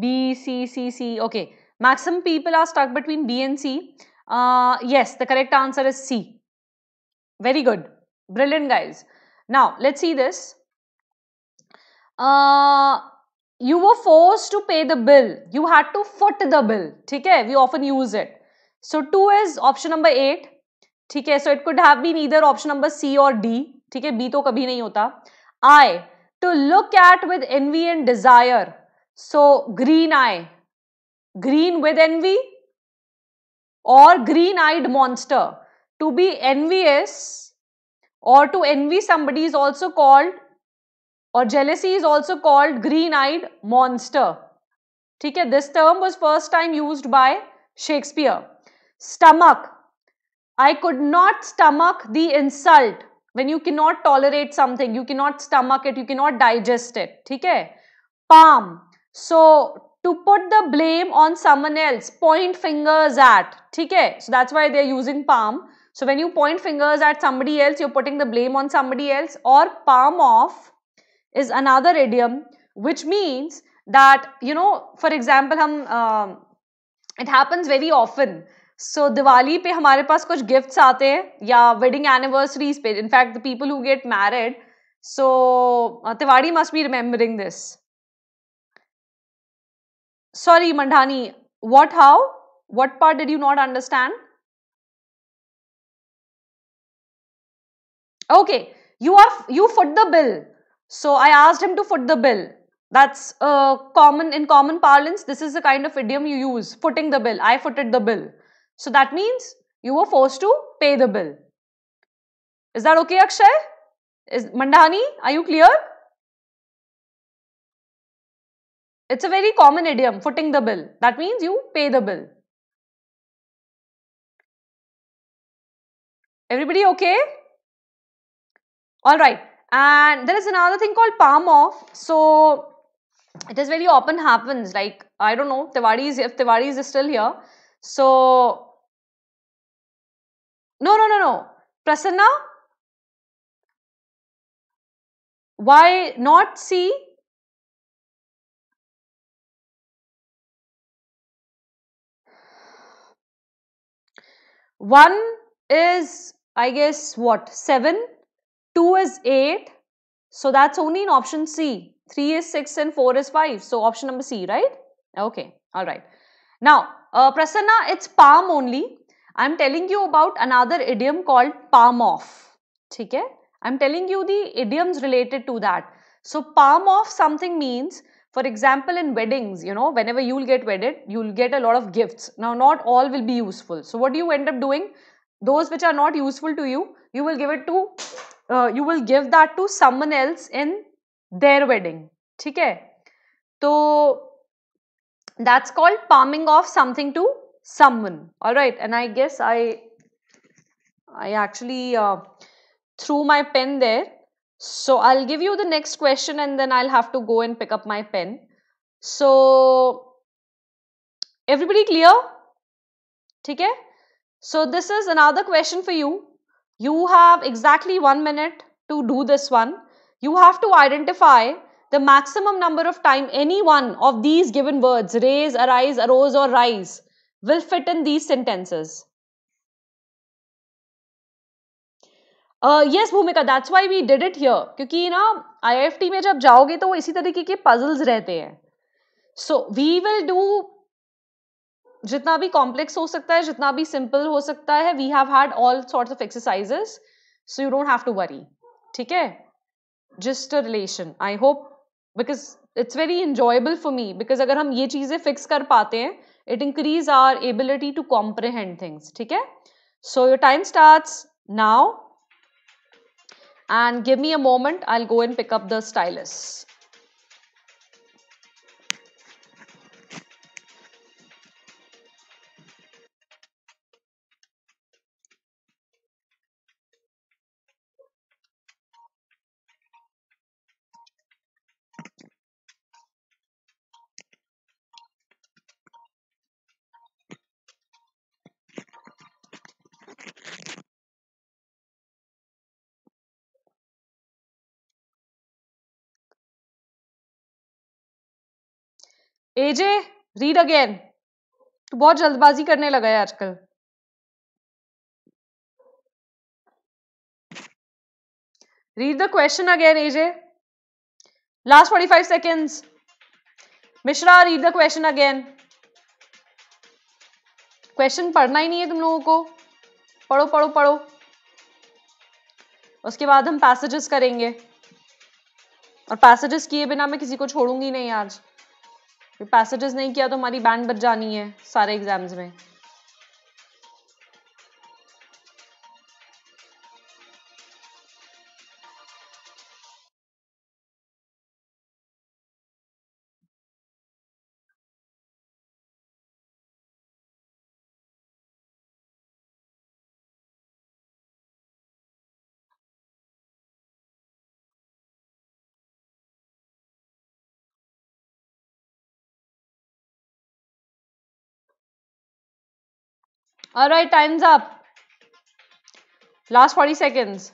B, C, C, C. Okay, maximum people are stuck between B and C. Uh, yes, the correct answer is C. Very good. Brilliant, guys. Now, let's see this. Uh, you were forced to pay the bill. You had to foot the bill. Okay, we often use it. So, 2 is option number 8. Okay, so it could have been either option number C or D. Okay, B to तो nahi hota. I to look at with envy and desire. So, green eye, green with envy, or green eyed monster. To be envious or to envy somebody is also called, or jealousy is also called green eyed monster. This term was first time used by Shakespeare. Stomach. I could not stomach the insult when you cannot tolerate something you cannot stomach it you cannot digest it theek hai palm so to put the blame on someone else point fingers at theek hai so that's why they are using palm so when you point fingers at somebody else you're putting the blame on somebody else or palm off is another idiom which means that you know for example hum uh, it happens very often so, Diwali पे हमारे पास कुछ gifts आते हैं या wedding anniversaries पे in fact the people who get married so Tiwari must be remembering this sorry mandhani what how what part did you not understand okay you are you foot the bill so i asked him to foot the bill that's uh, common in common parlance this is the kind of idiom you use footing the bill i footed the bill so that means you were forced to pay the bill. Is that okay, Akshay? Is Mandhani, are you clear? It's a very common idiom, footing the bill. That means you pay the bill. Everybody okay? Alright. And there is another thing called palm off. So it is very often happens. Like, I don't know, Tiwari is, if Tiwari is still here. So no, no, no, no. Prasanna, why not C? One is, I guess, what? 7. 2 is 8. So that's only in option C. 3 is 6 and 4 is 5. So option number C, right? Okay, alright. Now, uh, Prasanna, it's palm only. I'm telling you about another idiom called palm off. ठीक है I am telling you the idioms related to that so palm off something for example in weddings you know whenever you'll get wedded you'll get a lot of gifts now not all will be useful so what do you end up doing those which are not useful to you you will give it to uh, you will give that to someone else in their wedding theek so that's called palming off something to someone all right and i guess i i actually uh, threw my pen there so i'll give you the next question and then i'll have to go and pick up my pen so everybody clear okay so this is another question for you you have exactly one minute to do this one you have to identify the maximum number of time any one of these given words raise arise arose or rise will fit in these sentences. Yes Bhumika that's why we did it here क्योंकि ना आई F T में जब जाओगे तो वो इसी तरीके के पजल्स रहते हैं सो वी विल डू जितना भी कॉम्प्लेक्स हो सकता है जितना भी सिंपल हो सकता है we have had all sorts of exercises so you don't have to worry ठीक है just a relation I hope because it's very enjoyable for me because अगर हम ये चीज़ें फिक्स कर पाते हैं it increase our ability to comprehend things Okay, so your time starts now and give me a moment i'll go and pick up the stylus AJ read again तो बहुत जल्दबाजी करने लगा है आजकल read the question again AJ last forty five seconds Mishra read the question again question पढ़ना ही नहीं है तुम लोगों को पढ़ो पढ़ो पढ़ो उसके बाद हम पैसेजेस करेंगे और पैसेजेस किए बिना मैं किसी को छोड़ूंगी नहीं आज पैसेजेस नहीं किया तो हमारी बैंड बच जानी है सारे एग्जाम्स में All right, time's up. Last 40 seconds.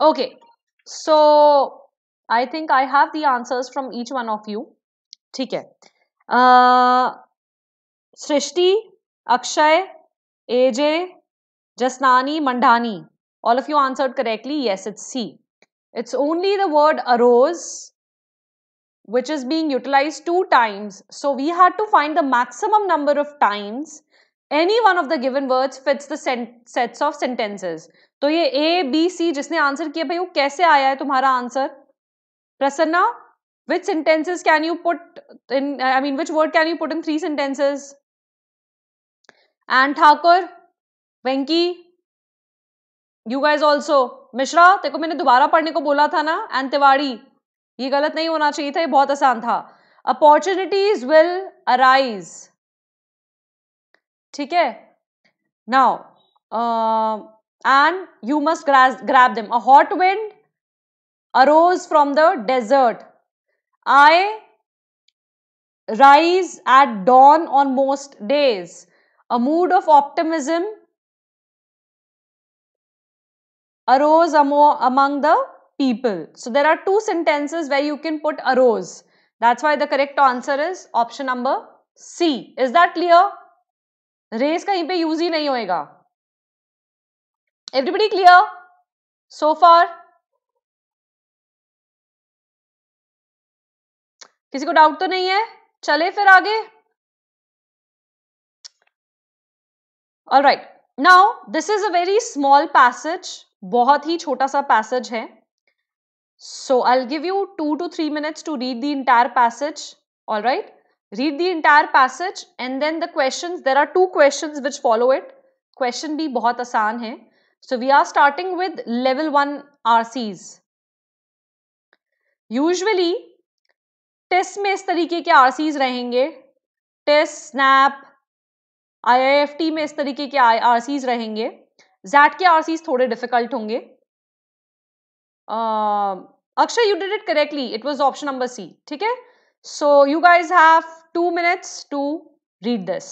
Okay, so I think I have the answers from each one of you. ठीक है uh, Srishti Akshay AJ Jasnani Mandhani all of you answer correctly yes it's C it's only the word arose which is being utilize two times so we have to find the maximum number of times any one of the given words fits the of sentences तो ये A B C जिसने answer किया भाई वो कैसे आया है तुम्हारा answer Prasanna which sentences can you put in I mean which word can you put in three sentences and Thakur Venky you guys also Mishra देखो मैंने दोबारा पढ़ने को बोला था ना एंड तिवाड़ी ये गलत नहीं होना चाहिए था ये बहुत आसान था अपॉर्चुनिटीज विल अराइज ठीक है now and you must grab them a hot wind arose from the desert I rise at dawn on most days A mood of optimism arose among the people. So there are two sentences where you can put arose. That's why the correct answer is option number C. Is that clear? Raise कहीं पे use ही नहीं होएगा. Everybody clear? So far? किसी को doubt तो नहीं है चले फिर आगे all right now this is a very small passage बहुत ही छोटा सा पैसेज है so I give you two two three minutes to read the entire passage all right read the entire passage and then the question there are two question which follow it question भी बहुत आसान है so we are starting with level one R Cs usually test में इस तरीके के RCs रहेंगे test snap आई में इस तरीके के आई रहेंगे जैट के आर थोड़े डिफिकल्ट होंगे Akshay you did it correctly it was option number C ठीक है so you guys have two minutes to read this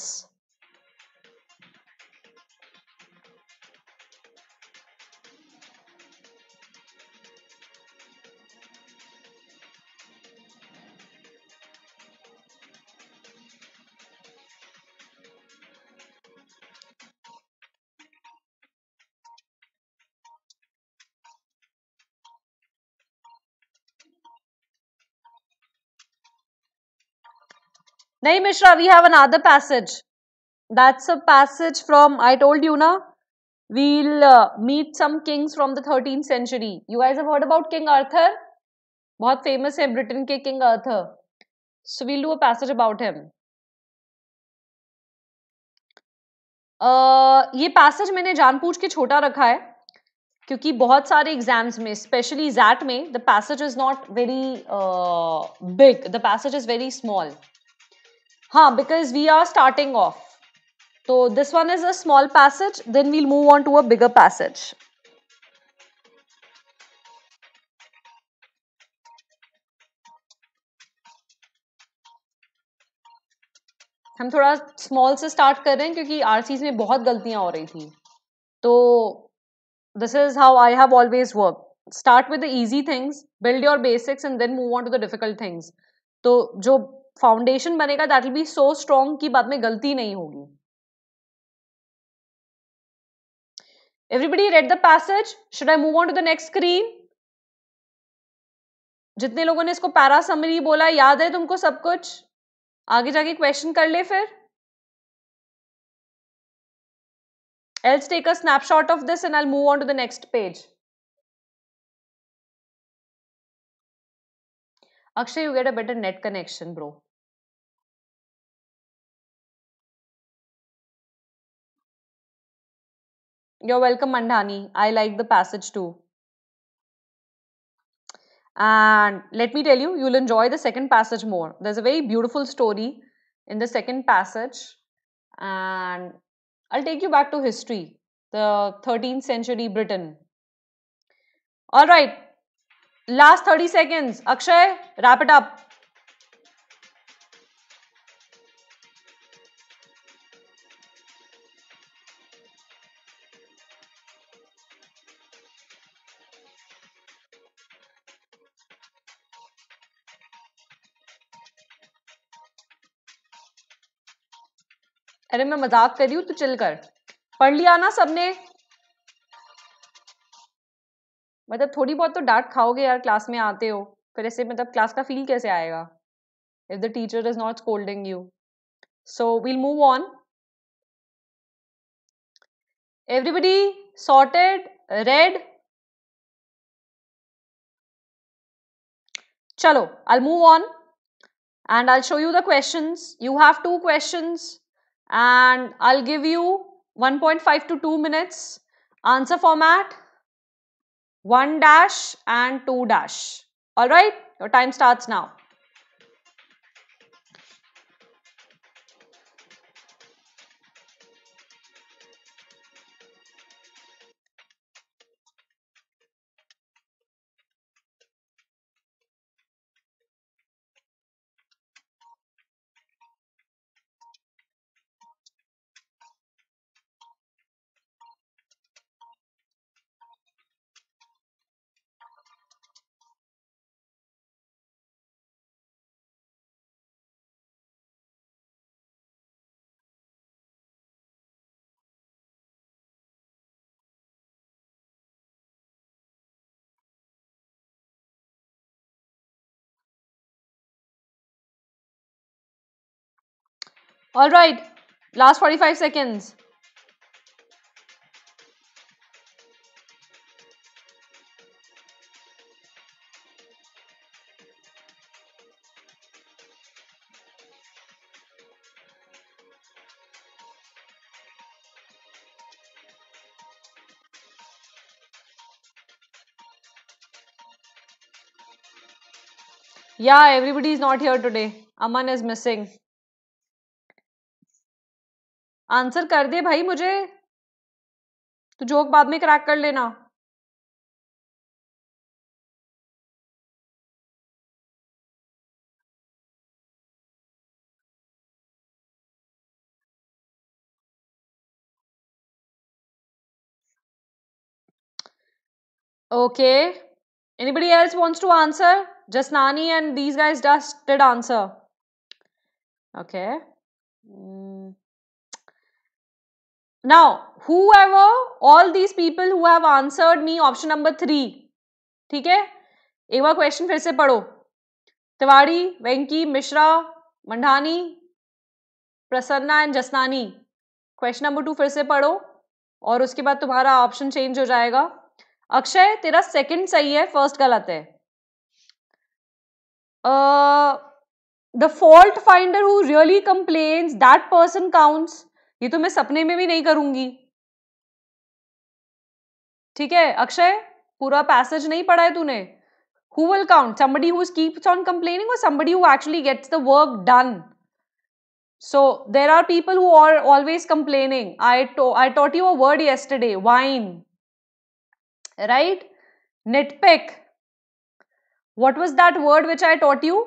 nahi mishra we have another passage that's a passage from i told you na we'll uh, meet some kings from the 13th century you guys have heard about king arthur बहुत famous है Britain के Arthur. So we'll do a passage about him. Uh, ये passage मैंने जानबूझ के छोटा रखा है क्योंकि बहुत सारे एग्जाम्स में स्पेशली जैट में the passage is not very big the passage is very small हाँ because we are starting off तो this one is a small passage then we'll move on to a bigger passage हम थोड़ा small से start कर रहे हैं क्योंकि are में बहुत गलतियां हो रही थी तो this is how I have always work start with the easy things build your basics and then move on to the difficult things तो जो फाउंडेशन बनेगा that will be so strong की बाद में गलती नहीं होगी everybody read the passage should I move on to the next screen जितने लोगों ने इसको पैरा समरी बोला याद है तुमको सब कुछ आगे जाके क्वेश्चन कर ले फिर else take a snapshot of this and I move on to the next page Akshay, you get a better net connection, bro. You're welcome, Mandhani. I like the passage too. And let me tell you, you'll enjoy the second passage more. There's a very beautiful story in the second passage. And I'll take you back to history, the 13th century Britain. All right, last thirty second Akshay wrap up अरे मैं मजाक कर रही हूं तो chill कर पढ़ लिया ना सबने मतलब थोड़ी बहुत तो डांट खाओगे यार क्लास में आते हो फिर ऐसे मतलब क्लास का फील कैसे आएगा if the teacher is not scolding you so we'll move on everybody sorted read चलो I move on and I'll show you the questions. You have two questions and I'll give you 1.5 to 2 minutes. Answer format, 1 dash and 2 dash. Alright, your time starts now. All right, last 45 seconds. Yeah, everybody is not here today. Aman is missing. Answer कर दे भाई मुझे तो joke बाद में crack कर लेना okay anybody else wants to answer Jasnani and these guys just did answer okay now whoever all these people who have answered me option number three ठीक है एक बार क्वेश्चन फिर से पढ़ो Tiwari Venky Mishra Mandani Prasanna and Jasnani question number two फिर से पढ़ो और उसके बाद तुम्हारा ऑप्शन चेंज हो जाएगा अक्षय तेरा सेकंड सही है फर्स्ट गलत है the fault finder who really complain that person counts ये तो मैं सपने में भी नहीं करूंगी ठीक है अक्षय पूरा पैसेज नहीं पढ़ा है तूने who will count somebody whose keeps on complaining और somebody who actually gets the work done so there are people who are always complaining I I taught you a word yesterday whine right nitpick what was that word which I taught you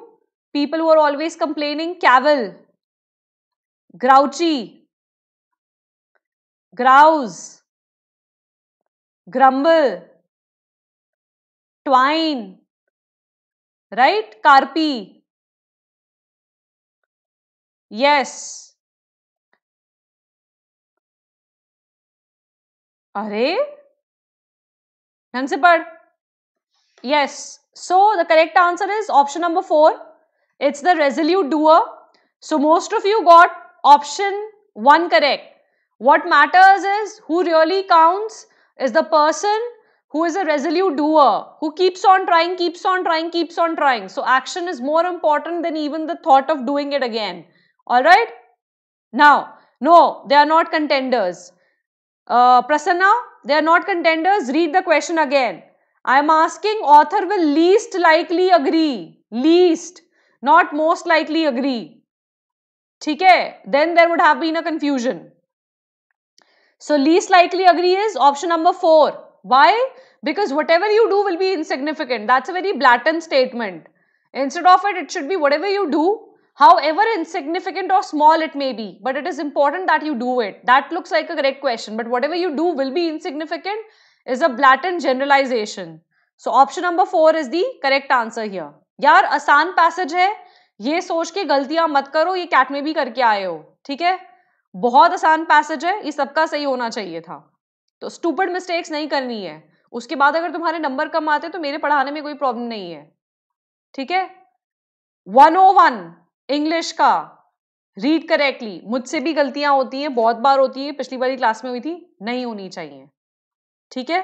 people who are always complaining cavil grouchy grouse, grumble, twine, right? Carpi. Yes. Are? ढंग से yes so the correct answer is option number 4 it's the resolute doer so most of you got option 1 correct what matters is who really counts is the person who is a resolute doer, who keeps on trying, keeps on trying, keeps on trying. So action is more important than even the thought of doing it again. Alright? Now, no, they are not contenders. Uh, Prasanna, they are not contenders. Read the question again. I am asking author will least likely agree. Least. Not most likely agree. ठीक है? Then there would have been a confusion. So least likely agree is option number 4. Why? Because whatever you do will be insignificant. That's a very blatant statement. Instead of it, it should be whatever you do, however insignificant or small it may be, but it is important that you do it. That looks like a correct question, but whatever you do will be insignificant is a blatant generalization. So option number 4 is the correct answer here. यार आसान passage है ये सोच के गलतियां मत करो ये कैट में भी करके आए हो ठीक है बहुत आसान पैसेज है ये सबका सही होना चाहिए था तो स्टूपड मिस्टेक्स नहीं करनी है उसके बाद अगर तुम्हारे नंबर कम आते तो मेरे पढ़ाने में कोई प्रॉब्लम नहीं है ठीक है वन ओ वन इंग्लिश का रीड करेक्टली मुझसे भी गलतियां होती हैं बहुत बार होती है पिछली बारी क्लास में हुई थी नहीं होनी चाहिए ठीक है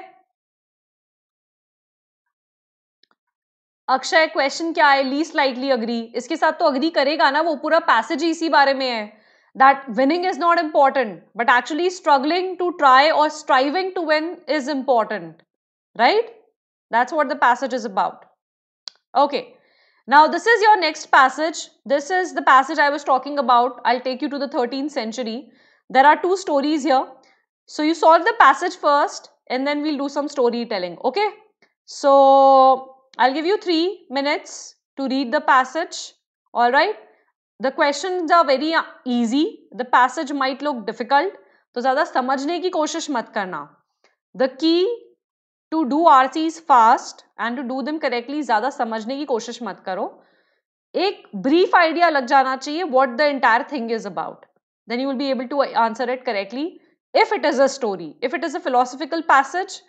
अक्षय क्वेश्चन क्या है लीस्ट लाइकली अग्री इसके साथ तो अग्री करेगा ना वो पूरा पैसेज इसी बारे में है that winning is not important, but actually struggling to try or striving to win is important, right? That's what the passage is about. Okay, now this is your next passage. This is the passage I was talking about. I'll take you to the 13th century. There are two stories here. So you solve the passage first and then we'll do some storytelling, okay? So I'll give you three minutes to read the passage, all right? The question are very easy the passage might look difficult तो ज्यादा समझने की कोशिश मत करना the key to do R C is fast and to do them correctly ज्यादा समझने की कोशिश मत करो एक ब्रीफ आइडिया लग जाना चाहिए what the entire thing is about then you will be able to answer it correctly if it is a story if it is a philosophical passage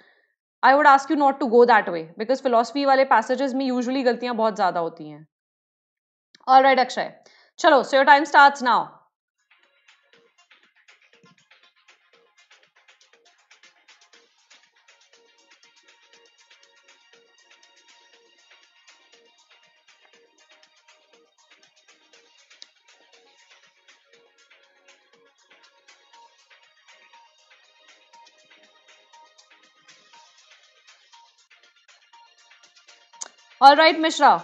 I would ask you not to go that way because philosophy वाले passages में usually गलतियां बहुत ज्यादा होती हैं और right Akshay Chalo, so your time starts now. All right, Mishra.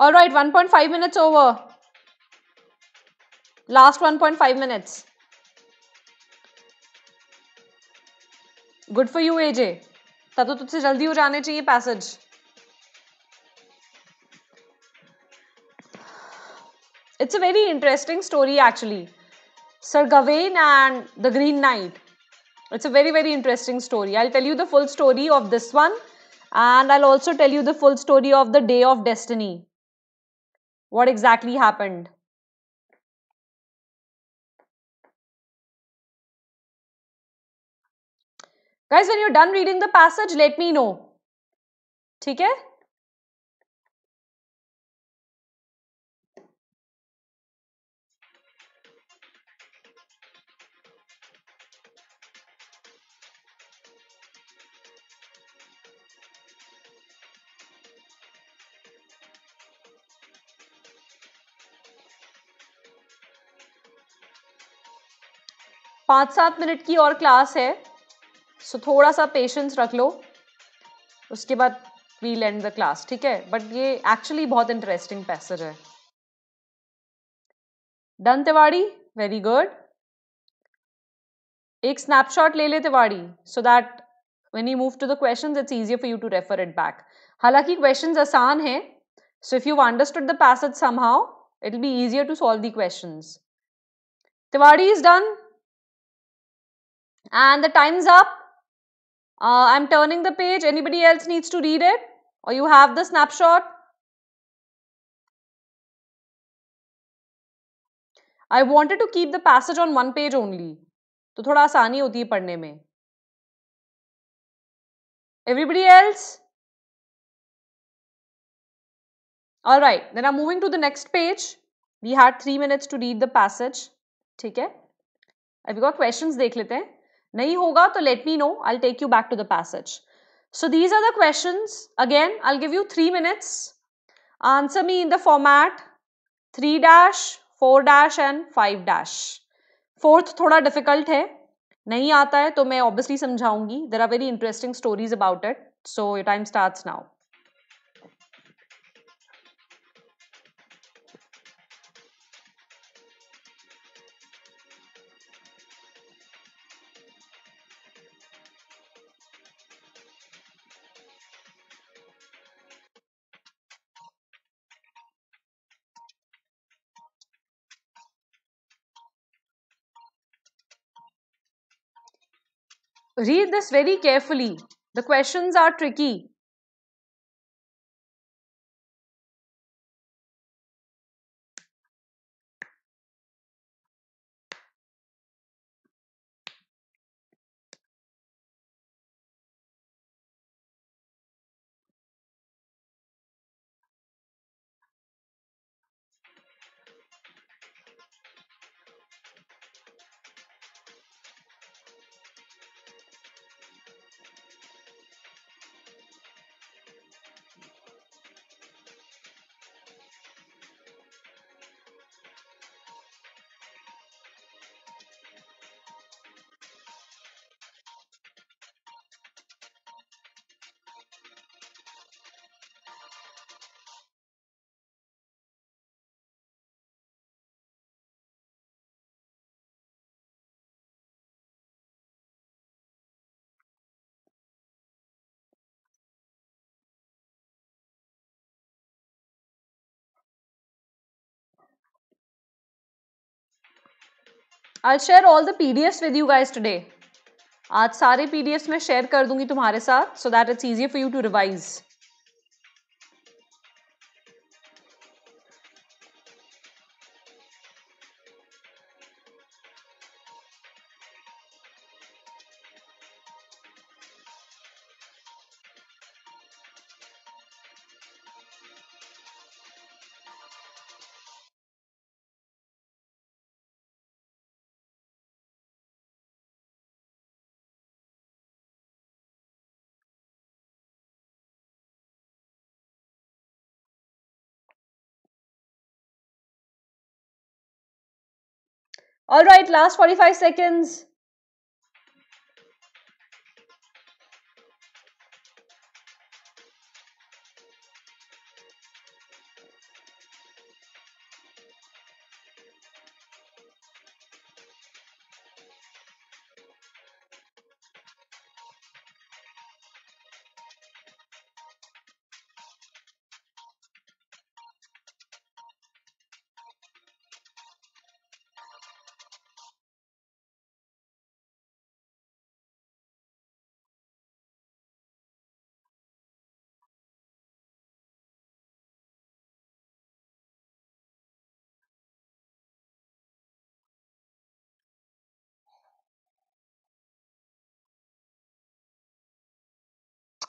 All right, 1.5 minutes over. Last 1.5 minutes. Good for you, AJ. Tato tutsi jaldi ho jane chahiye passage. It's a very interesting story actually. Sir Gawain and the Green Knight. It's a very, very interesting story. I'll tell you the full story of this one. And I'll also tell you the full story of the Day of Destiny. What exactly happened? Guys, when you're done reading the passage, let me know. ठीक है पाँच सात minute की और class है सो so थोड़ा सा patience रख लो उसके बाद वी एंड द क्लास ठीक है बट ये एक्चुअली बहुत इंटरेस्टिंग पैसेज है डन तिवाड़ी वेरी गुड एक स्नैपशॉट ले ले Tiwari so that when you move to the questions it's easier for you to refer it back हालांकि क्वेश्चंस आसान है so if you understood the passage somehow it will be easier to solve the questions Tiwari is done And the time's up. Uh, I'm turning the page. Anybody else needs to read it? Or you have the snapshot? I wanted to keep the passage on one page only, तो थोड़ा आसानी होती है पढ़ने में All right, then I'm moving to the next page. We had three minutes to read the passage. ठीक है? अभी का questions देख लेते हैं. नहीं होगा तो let me know I take you back to the passage so these are the question again I give you three minutes answer me in the format three dash four dash and five dash fourth थोड़ा difficult है नहीं आता है तो मैं obviously समझाऊंगी there are very interesting stories about it so your time start now read this very carefully. The questions are tricky. I share all the P D F with you guys today आज सारे P D F मैं share कर दूंगी तुम्हारे साथ so that it's easy for you to revise All right, last 45 seconds.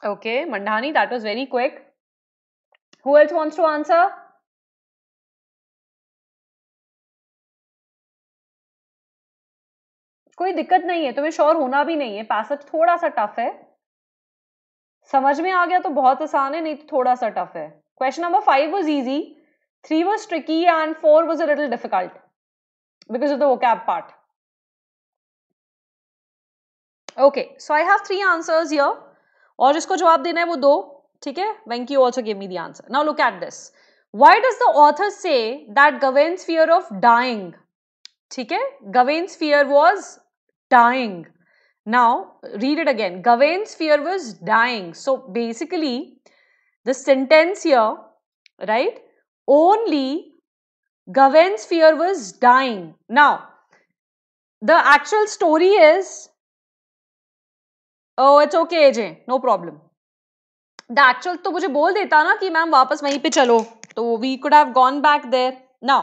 okay mandhani that was very quick who else wants to answer कोई दिक्कत नहीं है तुम्हें श्योर होना भी नहीं है पैसेज थोड़ा सा टफ है समझ में आ गया तो बहुत आसान है नहीं तो थोड़ा सा टफ है question number five was easy three was tricky and four was a little difficult because of the वो part okay so I have three answers your और जिसको जवाब देना है वो दो ठीक है Venky also give me the answer now look at this why does the author say that Gawain's fear of dying ठीक है Gawain's fear was dying now read it again gawain's fear was dying so basically the sentence here right only gawain's fear was dying now the actual story is Oh, it's okay, A J No problem. The actual तो मुझे बोल देता ना कि ma'am वापस वहीं पे चलो तो we could have gone back there now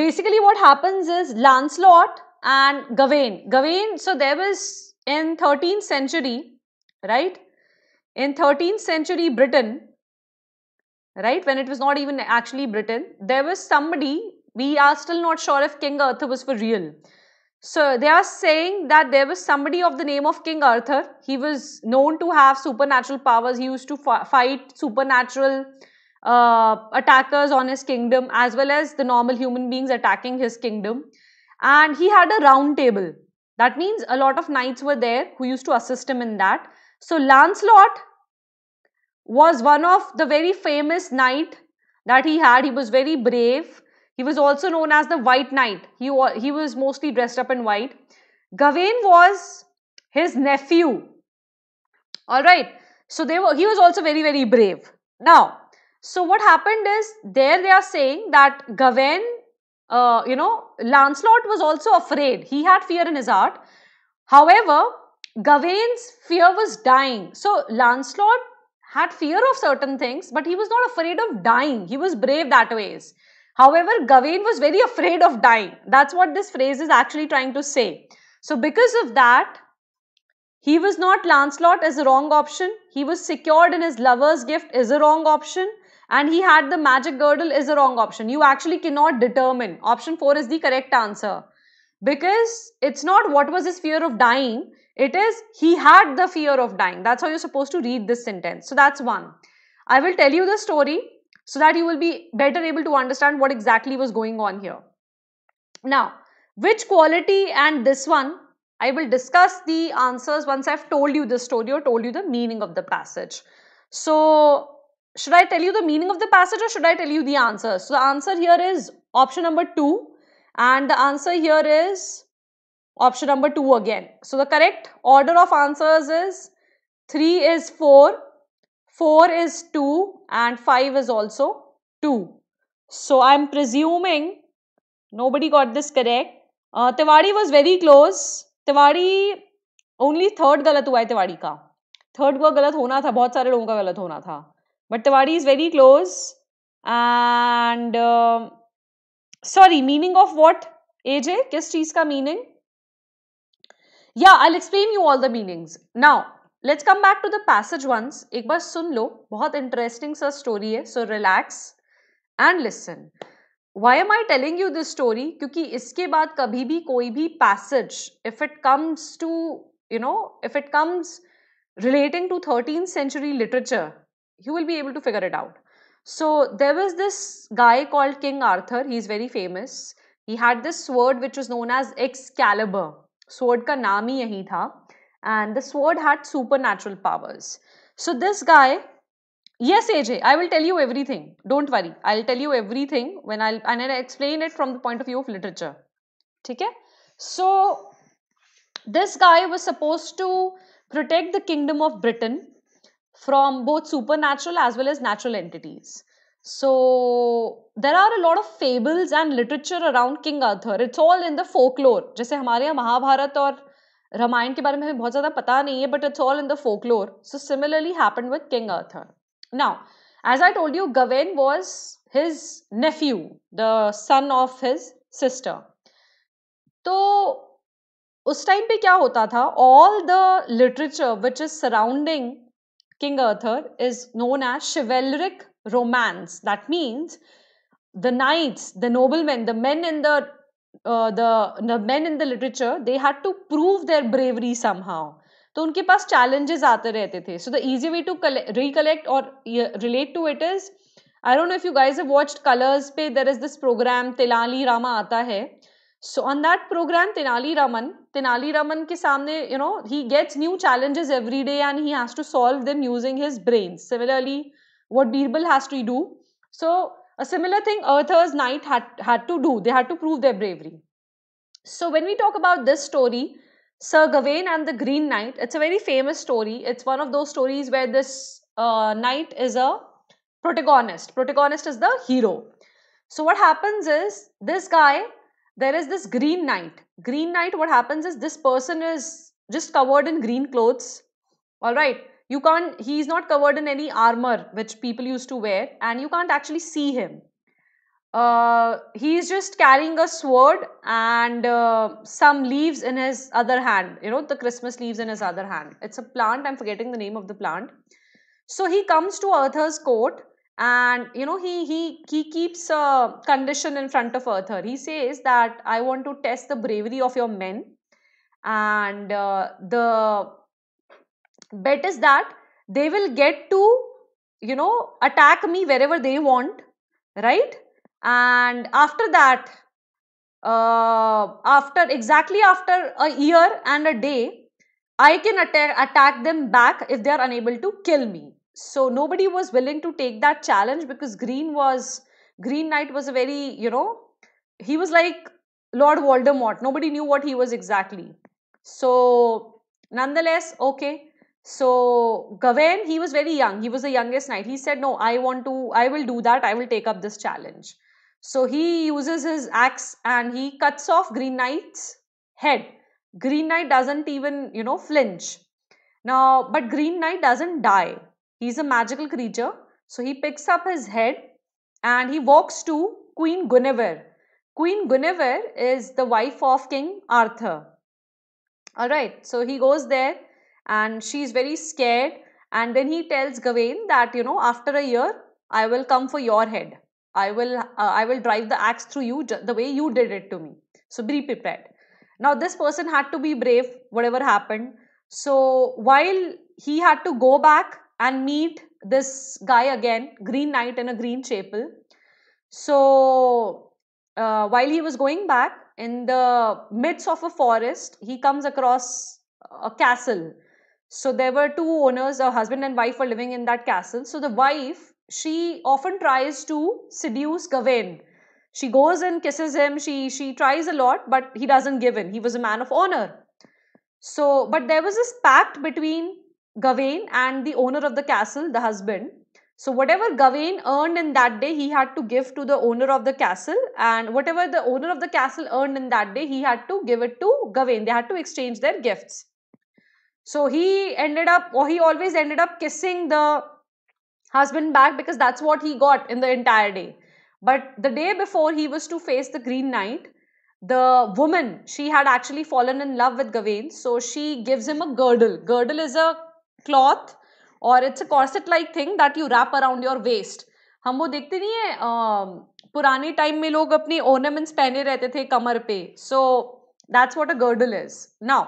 basically what happens is lancelot and gawain gawain so there was in 13th century right in 13th century britain right when it was not even actually britain there was somebody we are still not sure if king arthur was for real so they are saying that there was somebody of the name of King Arthur. He was known to have supernatural powers. He used to fight supernatural uh, attackers on his kingdom as well as the normal human beings attacking his kingdom. And he had a round table. That means a lot of knights were there who used to assist him in that. So Lancelot was one of the very famous knight that he had. He was very brave he was also known as the White Knight. He, he was mostly dressed up in white. Gawain was his nephew. All right. So they were, he was also very, very brave. Now, so what happened is there they are saying that Gawain, uh, you know, Lancelot was also afraid. He had fear in his heart. However, Gawain's fear was dying. So Lancelot had fear of certain things, but he was not afraid of dying. He was brave that ways. However, Gawain was very afraid of dying. That's what this phrase is actually trying to say. So because of that, he was not Lancelot as a wrong option. He was secured in his lover's gift is a wrong option. And he had the magic girdle is a wrong option. You actually cannot determine. Option 4 is the correct answer. Because it's not what was his fear of dying. It is he had the fear of dying. That's how you're supposed to read this sentence. So that's one. I will tell you the story so that you will be better able to understand what exactly was going on here. Now, which quality and this one, I will discuss the answers once I've told you the story or told you the meaning of the passage. So, should I tell you the meaning of the passage or should I tell you the answer? So, the answer here is option number 2 and the answer here is option number 2 again. So, the correct order of answers is 3 is 4, 4 is 2 and 5 is also 2. So I am presuming nobody got this correct. Uh, Tiwari was very close. Tiwari only third गलत हुआ है तिवाड़ी का third का गलत होना था बहुत सारे लोगों का गलत होना था but Tiwari is very close and sorry meaning of what as है किस चीज़ का मीनिंग या I explain you all the meanings now let's come back to the passage once एक बार सुन लो बहुत इंटरेस्टिंग सा स्टोरी है so relax and listen why am I telling you this story क्योंकि इसके बाद कभी भी कोई भी passage if it comes to you know if it comes relating to 13th century literature you will be able to figure it out so there was this guy called king arthur he's very famous he had this sword which was known as excalibur sword ka naam hi yahi tha and the sword had supernatural powers. So this guy, yes, AJ, I will tell you everything. Don't worry, I'll tell you everything when I'll and I'll explain it from the point of view of literature. Okay, so this guy was supposed to protect the kingdom of Britain from both supernatural as well as natural entities. So there are a lot of fables and literature around King Arthur. It's all in the folklore. just like our Mahabharata or. Ramayana के बारे में हमें बहुत ज़्यादा पता नहीं है but it's all in the folklore so similarly happen with king Arthur now as I told you Gawain was his nephew the son of his sister तो उस टाइम पे क्या होता था all the literature which is surrounding king Arthur is known as chivalric romance. That the knights the noble man the main in the the, the men in the literature they had to prove their bravery somehow तो उनके पास challenges आते रहते थे so the easy way to recollect और relate to it is I don't know if you guys have watched Colors पे there is this programme Tenali Rama आता है so on that programme Tenali Raman Tenali Raman के सामने you know he gets new challenges every day and he has to solve them using his brain similarly what Birbal has to do so A similar thing Earthers' Knight had, had to do. They had to prove their bravery. So when we talk about this story, Sir Gawain and the Green Knight, it's a very famous story. It's one of those stories where this uh, knight is a protagonist. Protagonist is the hero. So what happens is this guy, there is this Green Knight. Green Knight, what happens is this person is just covered in green clothes. All right you can't he's not covered in any armor which people used to wear and you can't actually see him uh, he's just carrying a sword and uh, some leaves in his other hand you know the christmas leaves in his other hand it's a plant i'm forgetting the name of the plant so he comes to arthur's court and you know he he he keeps a condition in front of arthur he says that i want to test the bravery of your men and uh, the bet is that they will get to you know attack me wherever they want right and after that uh, after exactly after a year and a day i can attack attack them back if they are unable to kill me so nobody was willing to take that challenge because green was green knight was a very you know he was like lord voldemort nobody knew what he was exactly so nonetheless okay so Gawain, he was very young. He was the youngest knight. He said, "No, I want to. I will do that. I will take up this challenge." So he uses his axe and he cuts off Green Knight's head. Green Knight doesn't even, you know, flinch. Now, but Green Knight doesn't die. He's a magical creature. So he picks up his head and he walks to Queen Guinevere. Queen Guinevere is the wife of King Arthur. All right. So he goes there and she's very scared and then he tells gawain that you know after a year i will come for your head i will uh, i will drive the axe through you the way you did it to me so be prepared now this person had to be brave whatever happened so while he had to go back and meet this guy again green knight in a green chapel so uh, while he was going back in the midst of a forest he comes across a castle so there were two owners, a husband and wife were living in that castle. So the wife, she often tries to seduce Gawain. She goes and kisses him. She she tries a lot, but he doesn't give in. He was a man of honor. So, but there was this pact between Gawain and the owner of the castle, the husband. So whatever Gawain earned in that day, he had to give to the owner of the castle, and whatever the owner of the castle earned in that day, he had to give it to Gawain. They had to exchange their gifts. So he ended up, or he always ended up kissing the husband back because that's what he got in the entire day. But the day before he was to face the Green Knight, the woman, she had actually fallen in love with Gawain. So she gives him a girdle. Girdle is a cloth or it's a corset like thing that you wrap around your waist. हम वो देखते नहीं है पुराने time में लोग अपनी ornaments पहने रहते थे कमर पे. So that's what a girdle is. Now,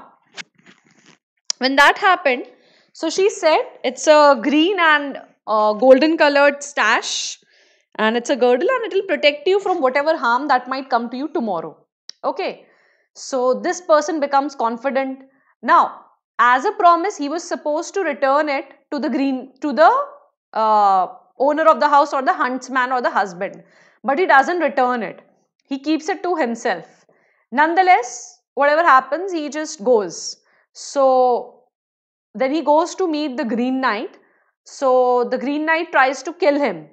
when that happened, so she said it's a green and uh, golden colored stash and it's a girdle and it will protect you from whatever harm that might come to you tomorrow. Okay. So this person becomes confident. Now, as a promise, he was supposed to return it to the green, to the uh, owner of the house or the huntsman or the husband. But he doesn't return it. He keeps it to himself. Nonetheless, whatever happens, he just goes. So then he goes to meet the Green Knight. So the Green Knight tries to kill him.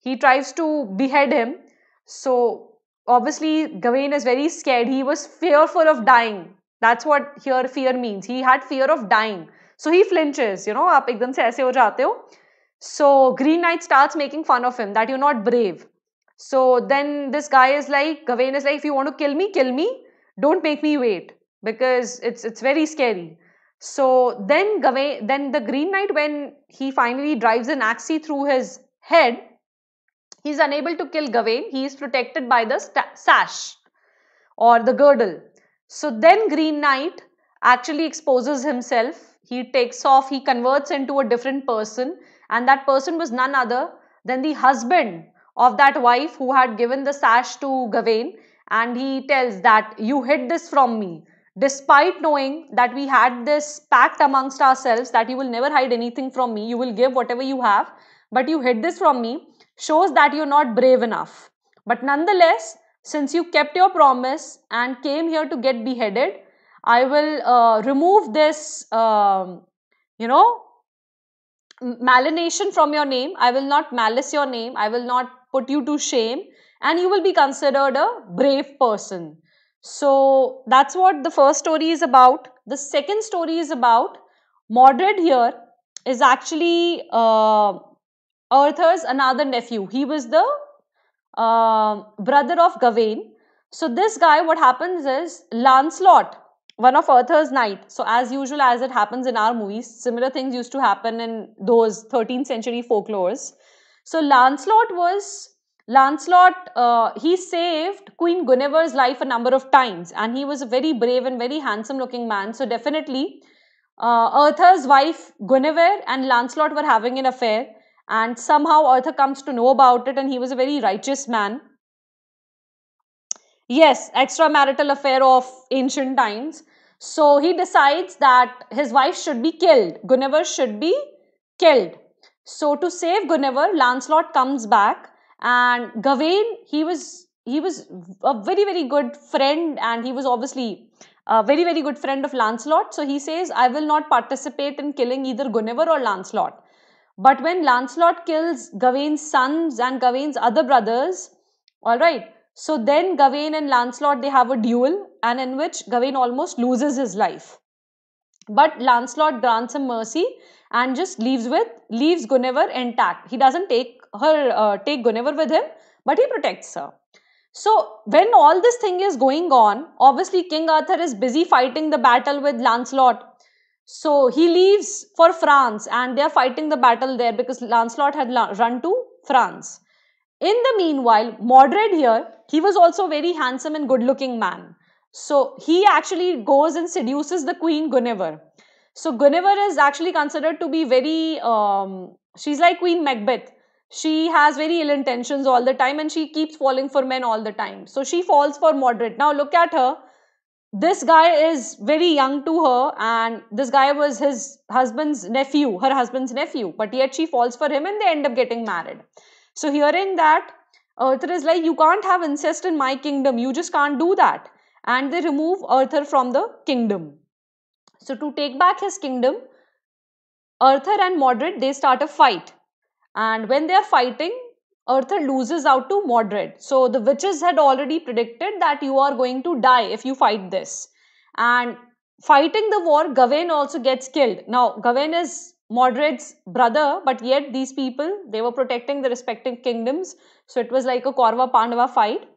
He tries to behead him. So obviously Gawain is very scared. He was fearful of dying. That's what here fear means. He had fear of dying. So he flinches, you know, आप एकदम say, ऐसे ho जाते ho." So Green Knight starts making fun of him that you're not brave. So then this guy is like, Gawain is like, if you want to kill me, kill me. Don't make me wait because it's it's very scary. So then Gawain, then the Green Knight, when he finally drives an axe through his head, he's unable to kill Gawain. He is protected by the sash or the girdle. So then Green Knight actually exposes himself. He takes off, he converts into a different person, and that person was none other than the husband of that wife who had given the sash to Gawain. And he tells that you hid this from me despite knowing that we had this pact amongst ourselves that you will never hide anything from me, you will give whatever you have, but you hid this from me, shows that you're not brave enough. But nonetheless, since you kept your promise and came here to get beheaded, I will uh, remove this, um, you know, malination from your name. I will not malice your name. I will not put you to shame. And you will be considered a brave person. So that's what the first story is about. The second story is about Mordred here is actually uh, Arthur's another nephew. He was the uh, brother of Gawain. So this guy, what happens is Lancelot, one of Arthur's knight. So as usual, as it happens in our movies, similar things used to happen in those 13th century folklores. So Lancelot was Lancelot, uh, he saved Queen Guinevere's life a number of times and he was a very brave and very handsome looking man. So definitely, uh, Arthur's wife Guinevere and Lancelot were having an affair and somehow Arthur comes to know about it and he was a very righteous man. Yes, extramarital affair of ancient times. So he decides that his wife should be killed. Guinevere should be killed. So to save Guinevere, Lancelot comes back and Gawain, he was he was a very very good friend, and he was obviously a very very good friend of Lancelot. So he says, "I will not participate in killing either Guinevere or Lancelot." But when Lancelot kills Gawain's sons and Gawain's other brothers, all right. So then Gawain and Lancelot they have a duel, and in which Gawain almost loses his life. But Lancelot grants him mercy and just leaves with leaves Guinevere intact. He doesn't take her uh, take Guinevere with him, but he protects her. So when all this thing is going on, obviously King Arthur is busy fighting the battle with Lancelot. So he leaves for France and they are fighting the battle there because Lancelot had la run to France. In the meanwhile, Mordred here, he was also a very handsome and good looking man. So he actually goes and seduces the queen Guinevere. So Guinevere is actually considered to be very, um, she's like Queen Macbeth she has very ill intentions all the time and she keeps falling for men all the time. So she falls for moderate. Now look at her. This guy is very young to her and this guy was his husband's nephew, her husband's nephew. But yet she falls for him and they end up getting married. So hearing that, Arthur is like, you can't have incest in my kingdom. You just can't do that. And they remove Arthur from the kingdom. So to take back his kingdom, Arthur and Moderate, they start a fight and when they are fighting, Arthur loses out to Mordred. So the witches had already predicted that you are going to die if you fight this. And fighting the war, Gawain also gets killed. Now, Gawain is Mordred's brother, but yet these people, they were protecting the respective kingdoms. So it was like a Korva Pandava fight.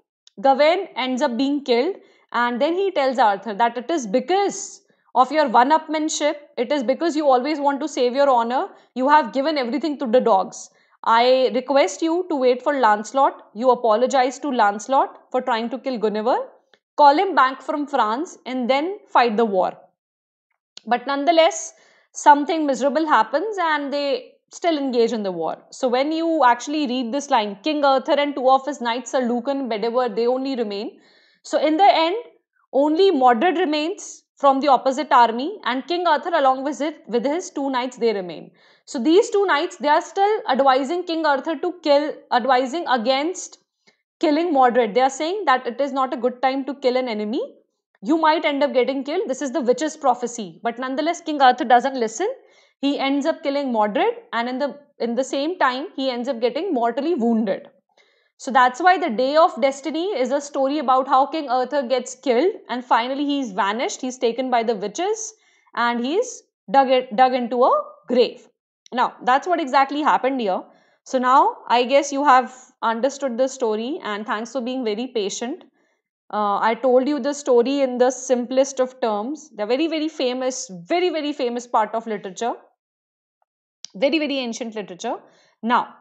Gawain ends up being killed and then he tells Arthur that it is because of your one upmanship, it is because you always want to save your honor. You have given everything to the dogs. I request you to wait for Lancelot. You apologize to Lancelot for trying to kill Guinevere. Call him back from France and then fight the war. But nonetheless, something miserable happens and they still engage in the war. So when you actually read this line, King Arthur and two of his knights, Sir Lucan, Bedivere, they only remain. So in the end, only Modred remains from the opposite army and King Arthur along with, with his two knights they remain. So these two knights they are still advising King Arthur to kill, advising against killing Mordred. They are saying that it is not a good time to kill an enemy. You might end up getting killed. This is the witch's prophecy. But nonetheless, King Arthur doesn't listen. He ends up killing Mordred and in the in the same time he ends up getting mortally wounded. So that's why The Day of Destiny is a story about how King Arthur gets killed and finally he's vanished, he's taken by the witches and he's dug, it, dug into a grave. Now, that's what exactly happened here. So now, I guess you have understood the story and thanks for being very patient. Uh, I told you the story in the simplest of terms. The very, very famous, very, very famous part of literature. Very, very ancient literature. Now,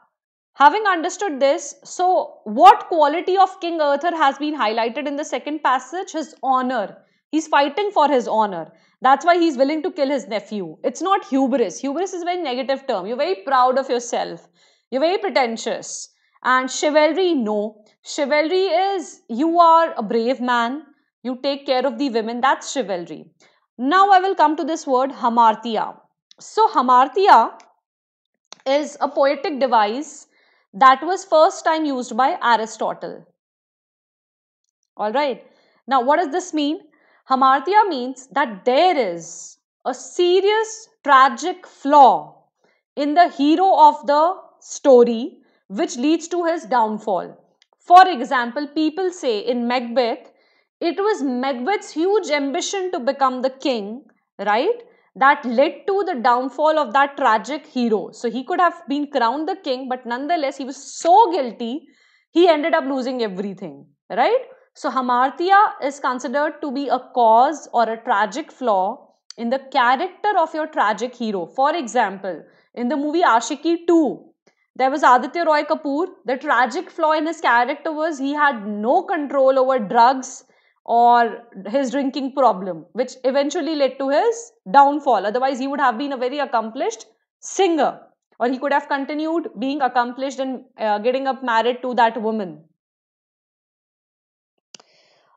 Having understood this, so what quality of King Arthur has been highlighted in the second passage? His honor. He's fighting for his honor. That's why he's willing to kill his nephew. It's not hubris. Hubris is a very negative term. You're very proud of yourself. You're very pretentious. And chivalry, no. Chivalry is you are a brave man. You take care of the women. That's chivalry. Now I will come to this word hamartia. So hamartia is a poetic device that was first time used by Aristotle. Alright, now what does this mean? Hamartia means that there is a serious tragic flaw in the hero of the story which leads to his downfall. For example, people say in Macbeth, it was Macbeth's huge ambition to become the king, right? that led to the downfall of that tragic hero. So he could have been crowned the king, but nonetheless, he was so guilty, he ended up losing everything, right? So hamartia is considered to be a cause or a tragic flaw in the character of your tragic hero. For example, in the movie Ashiki 2, there was Aditya Roy Kapoor. The tragic flaw in his character was he had no control over drugs or his drinking problem, which eventually led to his downfall. Otherwise, he would have been a very accomplished singer or he could have continued being accomplished and uh, getting up married to that woman.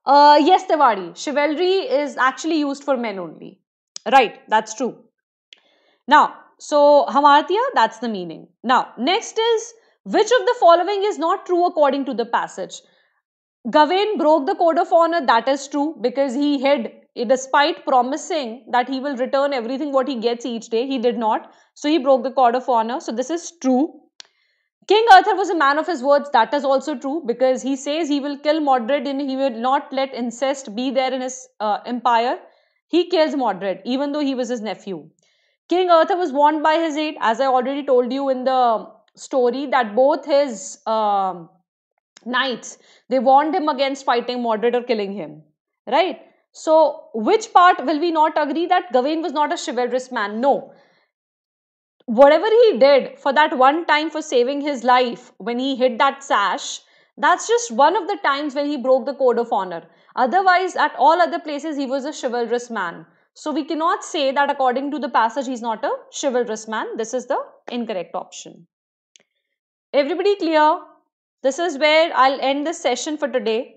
Uh, yes, Tewari, chivalry is actually used for men only. Right, that's true. Now, so hamartia, that's the meaning. Now, next is which of the following is not true according to the passage? Gawain broke the code of honor, that is true, because he hid. Despite promising that he will return everything what he gets each day, he did not. So he broke the code of honor. So this is true. King Arthur was a man of his words. That is also true because he says he will kill Modred and he will not let incest be there in his uh, empire. He kills Modred even though he was his nephew. King Arthur was warned by his aide, as I already told you in the story, that both his um, knights they warned him against fighting mordred or killing him right so which part will we not agree that gawain was not a chivalrous man no whatever he did for that one time for saving his life when he hit that sash that's just one of the times when he broke the code of honor otherwise at all other places he was a chivalrous man so we cannot say that according to the passage he's not a chivalrous man this is the incorrect option everybody clear this is where I'll end this session for today.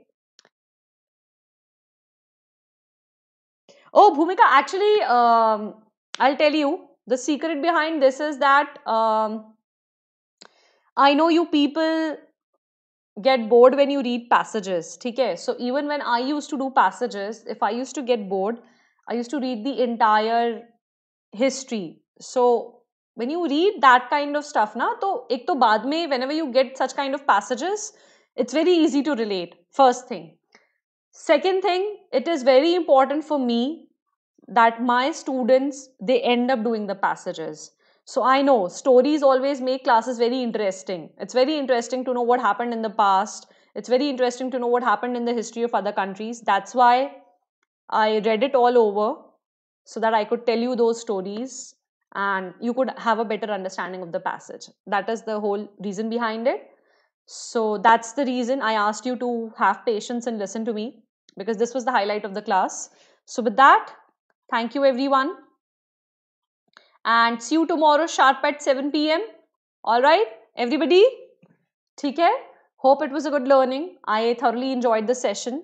Oh, Bhumika, actually, um, I'll tell you the secret behind this is that um, I know you people get bored when you read passages. Okay, so even when I used to do passages, if I used to get bored, I used to read the entire history. So when you read that kind of stuff na to ek to baad mein whenever you get such kind of passages it's very easy to relate first thing second thing it is very important for me that my students they end up doing the passages so i know stories always make classes very interesting it's very interesting to know what happened in the past it's very interesting to know what happened in the history of other countries that's why i read it all over so that i could tell you those stories and you could have a better understanding of the passage. That is the whole reason behind it. So that's the reason I asked you to have patience and listen to me because this was the highlight of the class. So with that, thank you everyone. And see you tomorrow sharp at 7 p.m. All right, everybody? ठीक है Hope it was a good learning. I thoroughly enjoyed the session.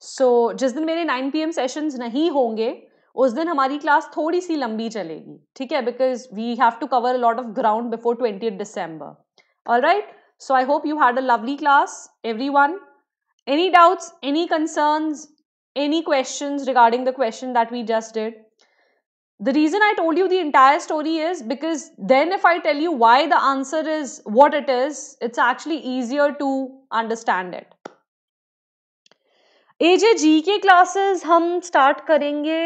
So जिस दिन मेरे 9 pm sessions sessions नहीं होंगे उस दिन हमारी क्लास थोड़ी सी लंबी चलेगी ठीक है because we have to cover a lot of ground before twenty December all right so I hope you had a lovely class everyone any doubts any concerns any question regarding the question that we just did the reason I told you the entire story is because then if I tell you why the answer is what it is it's actually easier to understand it A J G K classes हम start करेंगे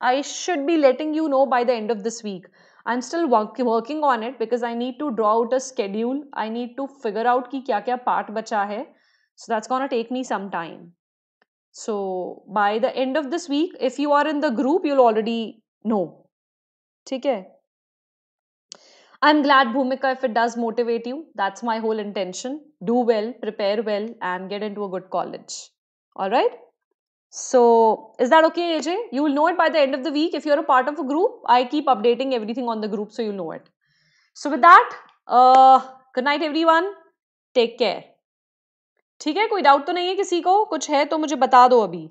I should be letting you know by the end of this week. I'm still work, working on it because I need to draw out a schedule. I need to figure out ki kya kya part bacha hai. So that's gonna take me some time. So by the end of this week, if you are in the group, you'll already know. ठीक है। I'm glad, Bhumika, if it does motivate you. That's my whole intention. Do well, prepare well, and get into a good college. All right? So is that okay, AJ? You will know it by the end of the week. If you're a part of a group, I keep updating everything on the group so you know it. So with that, uh, good night everyone. Take care. ठीक है कोई doubt तो नहीं है किसी को कुछ है तो मुझे बता दो अभी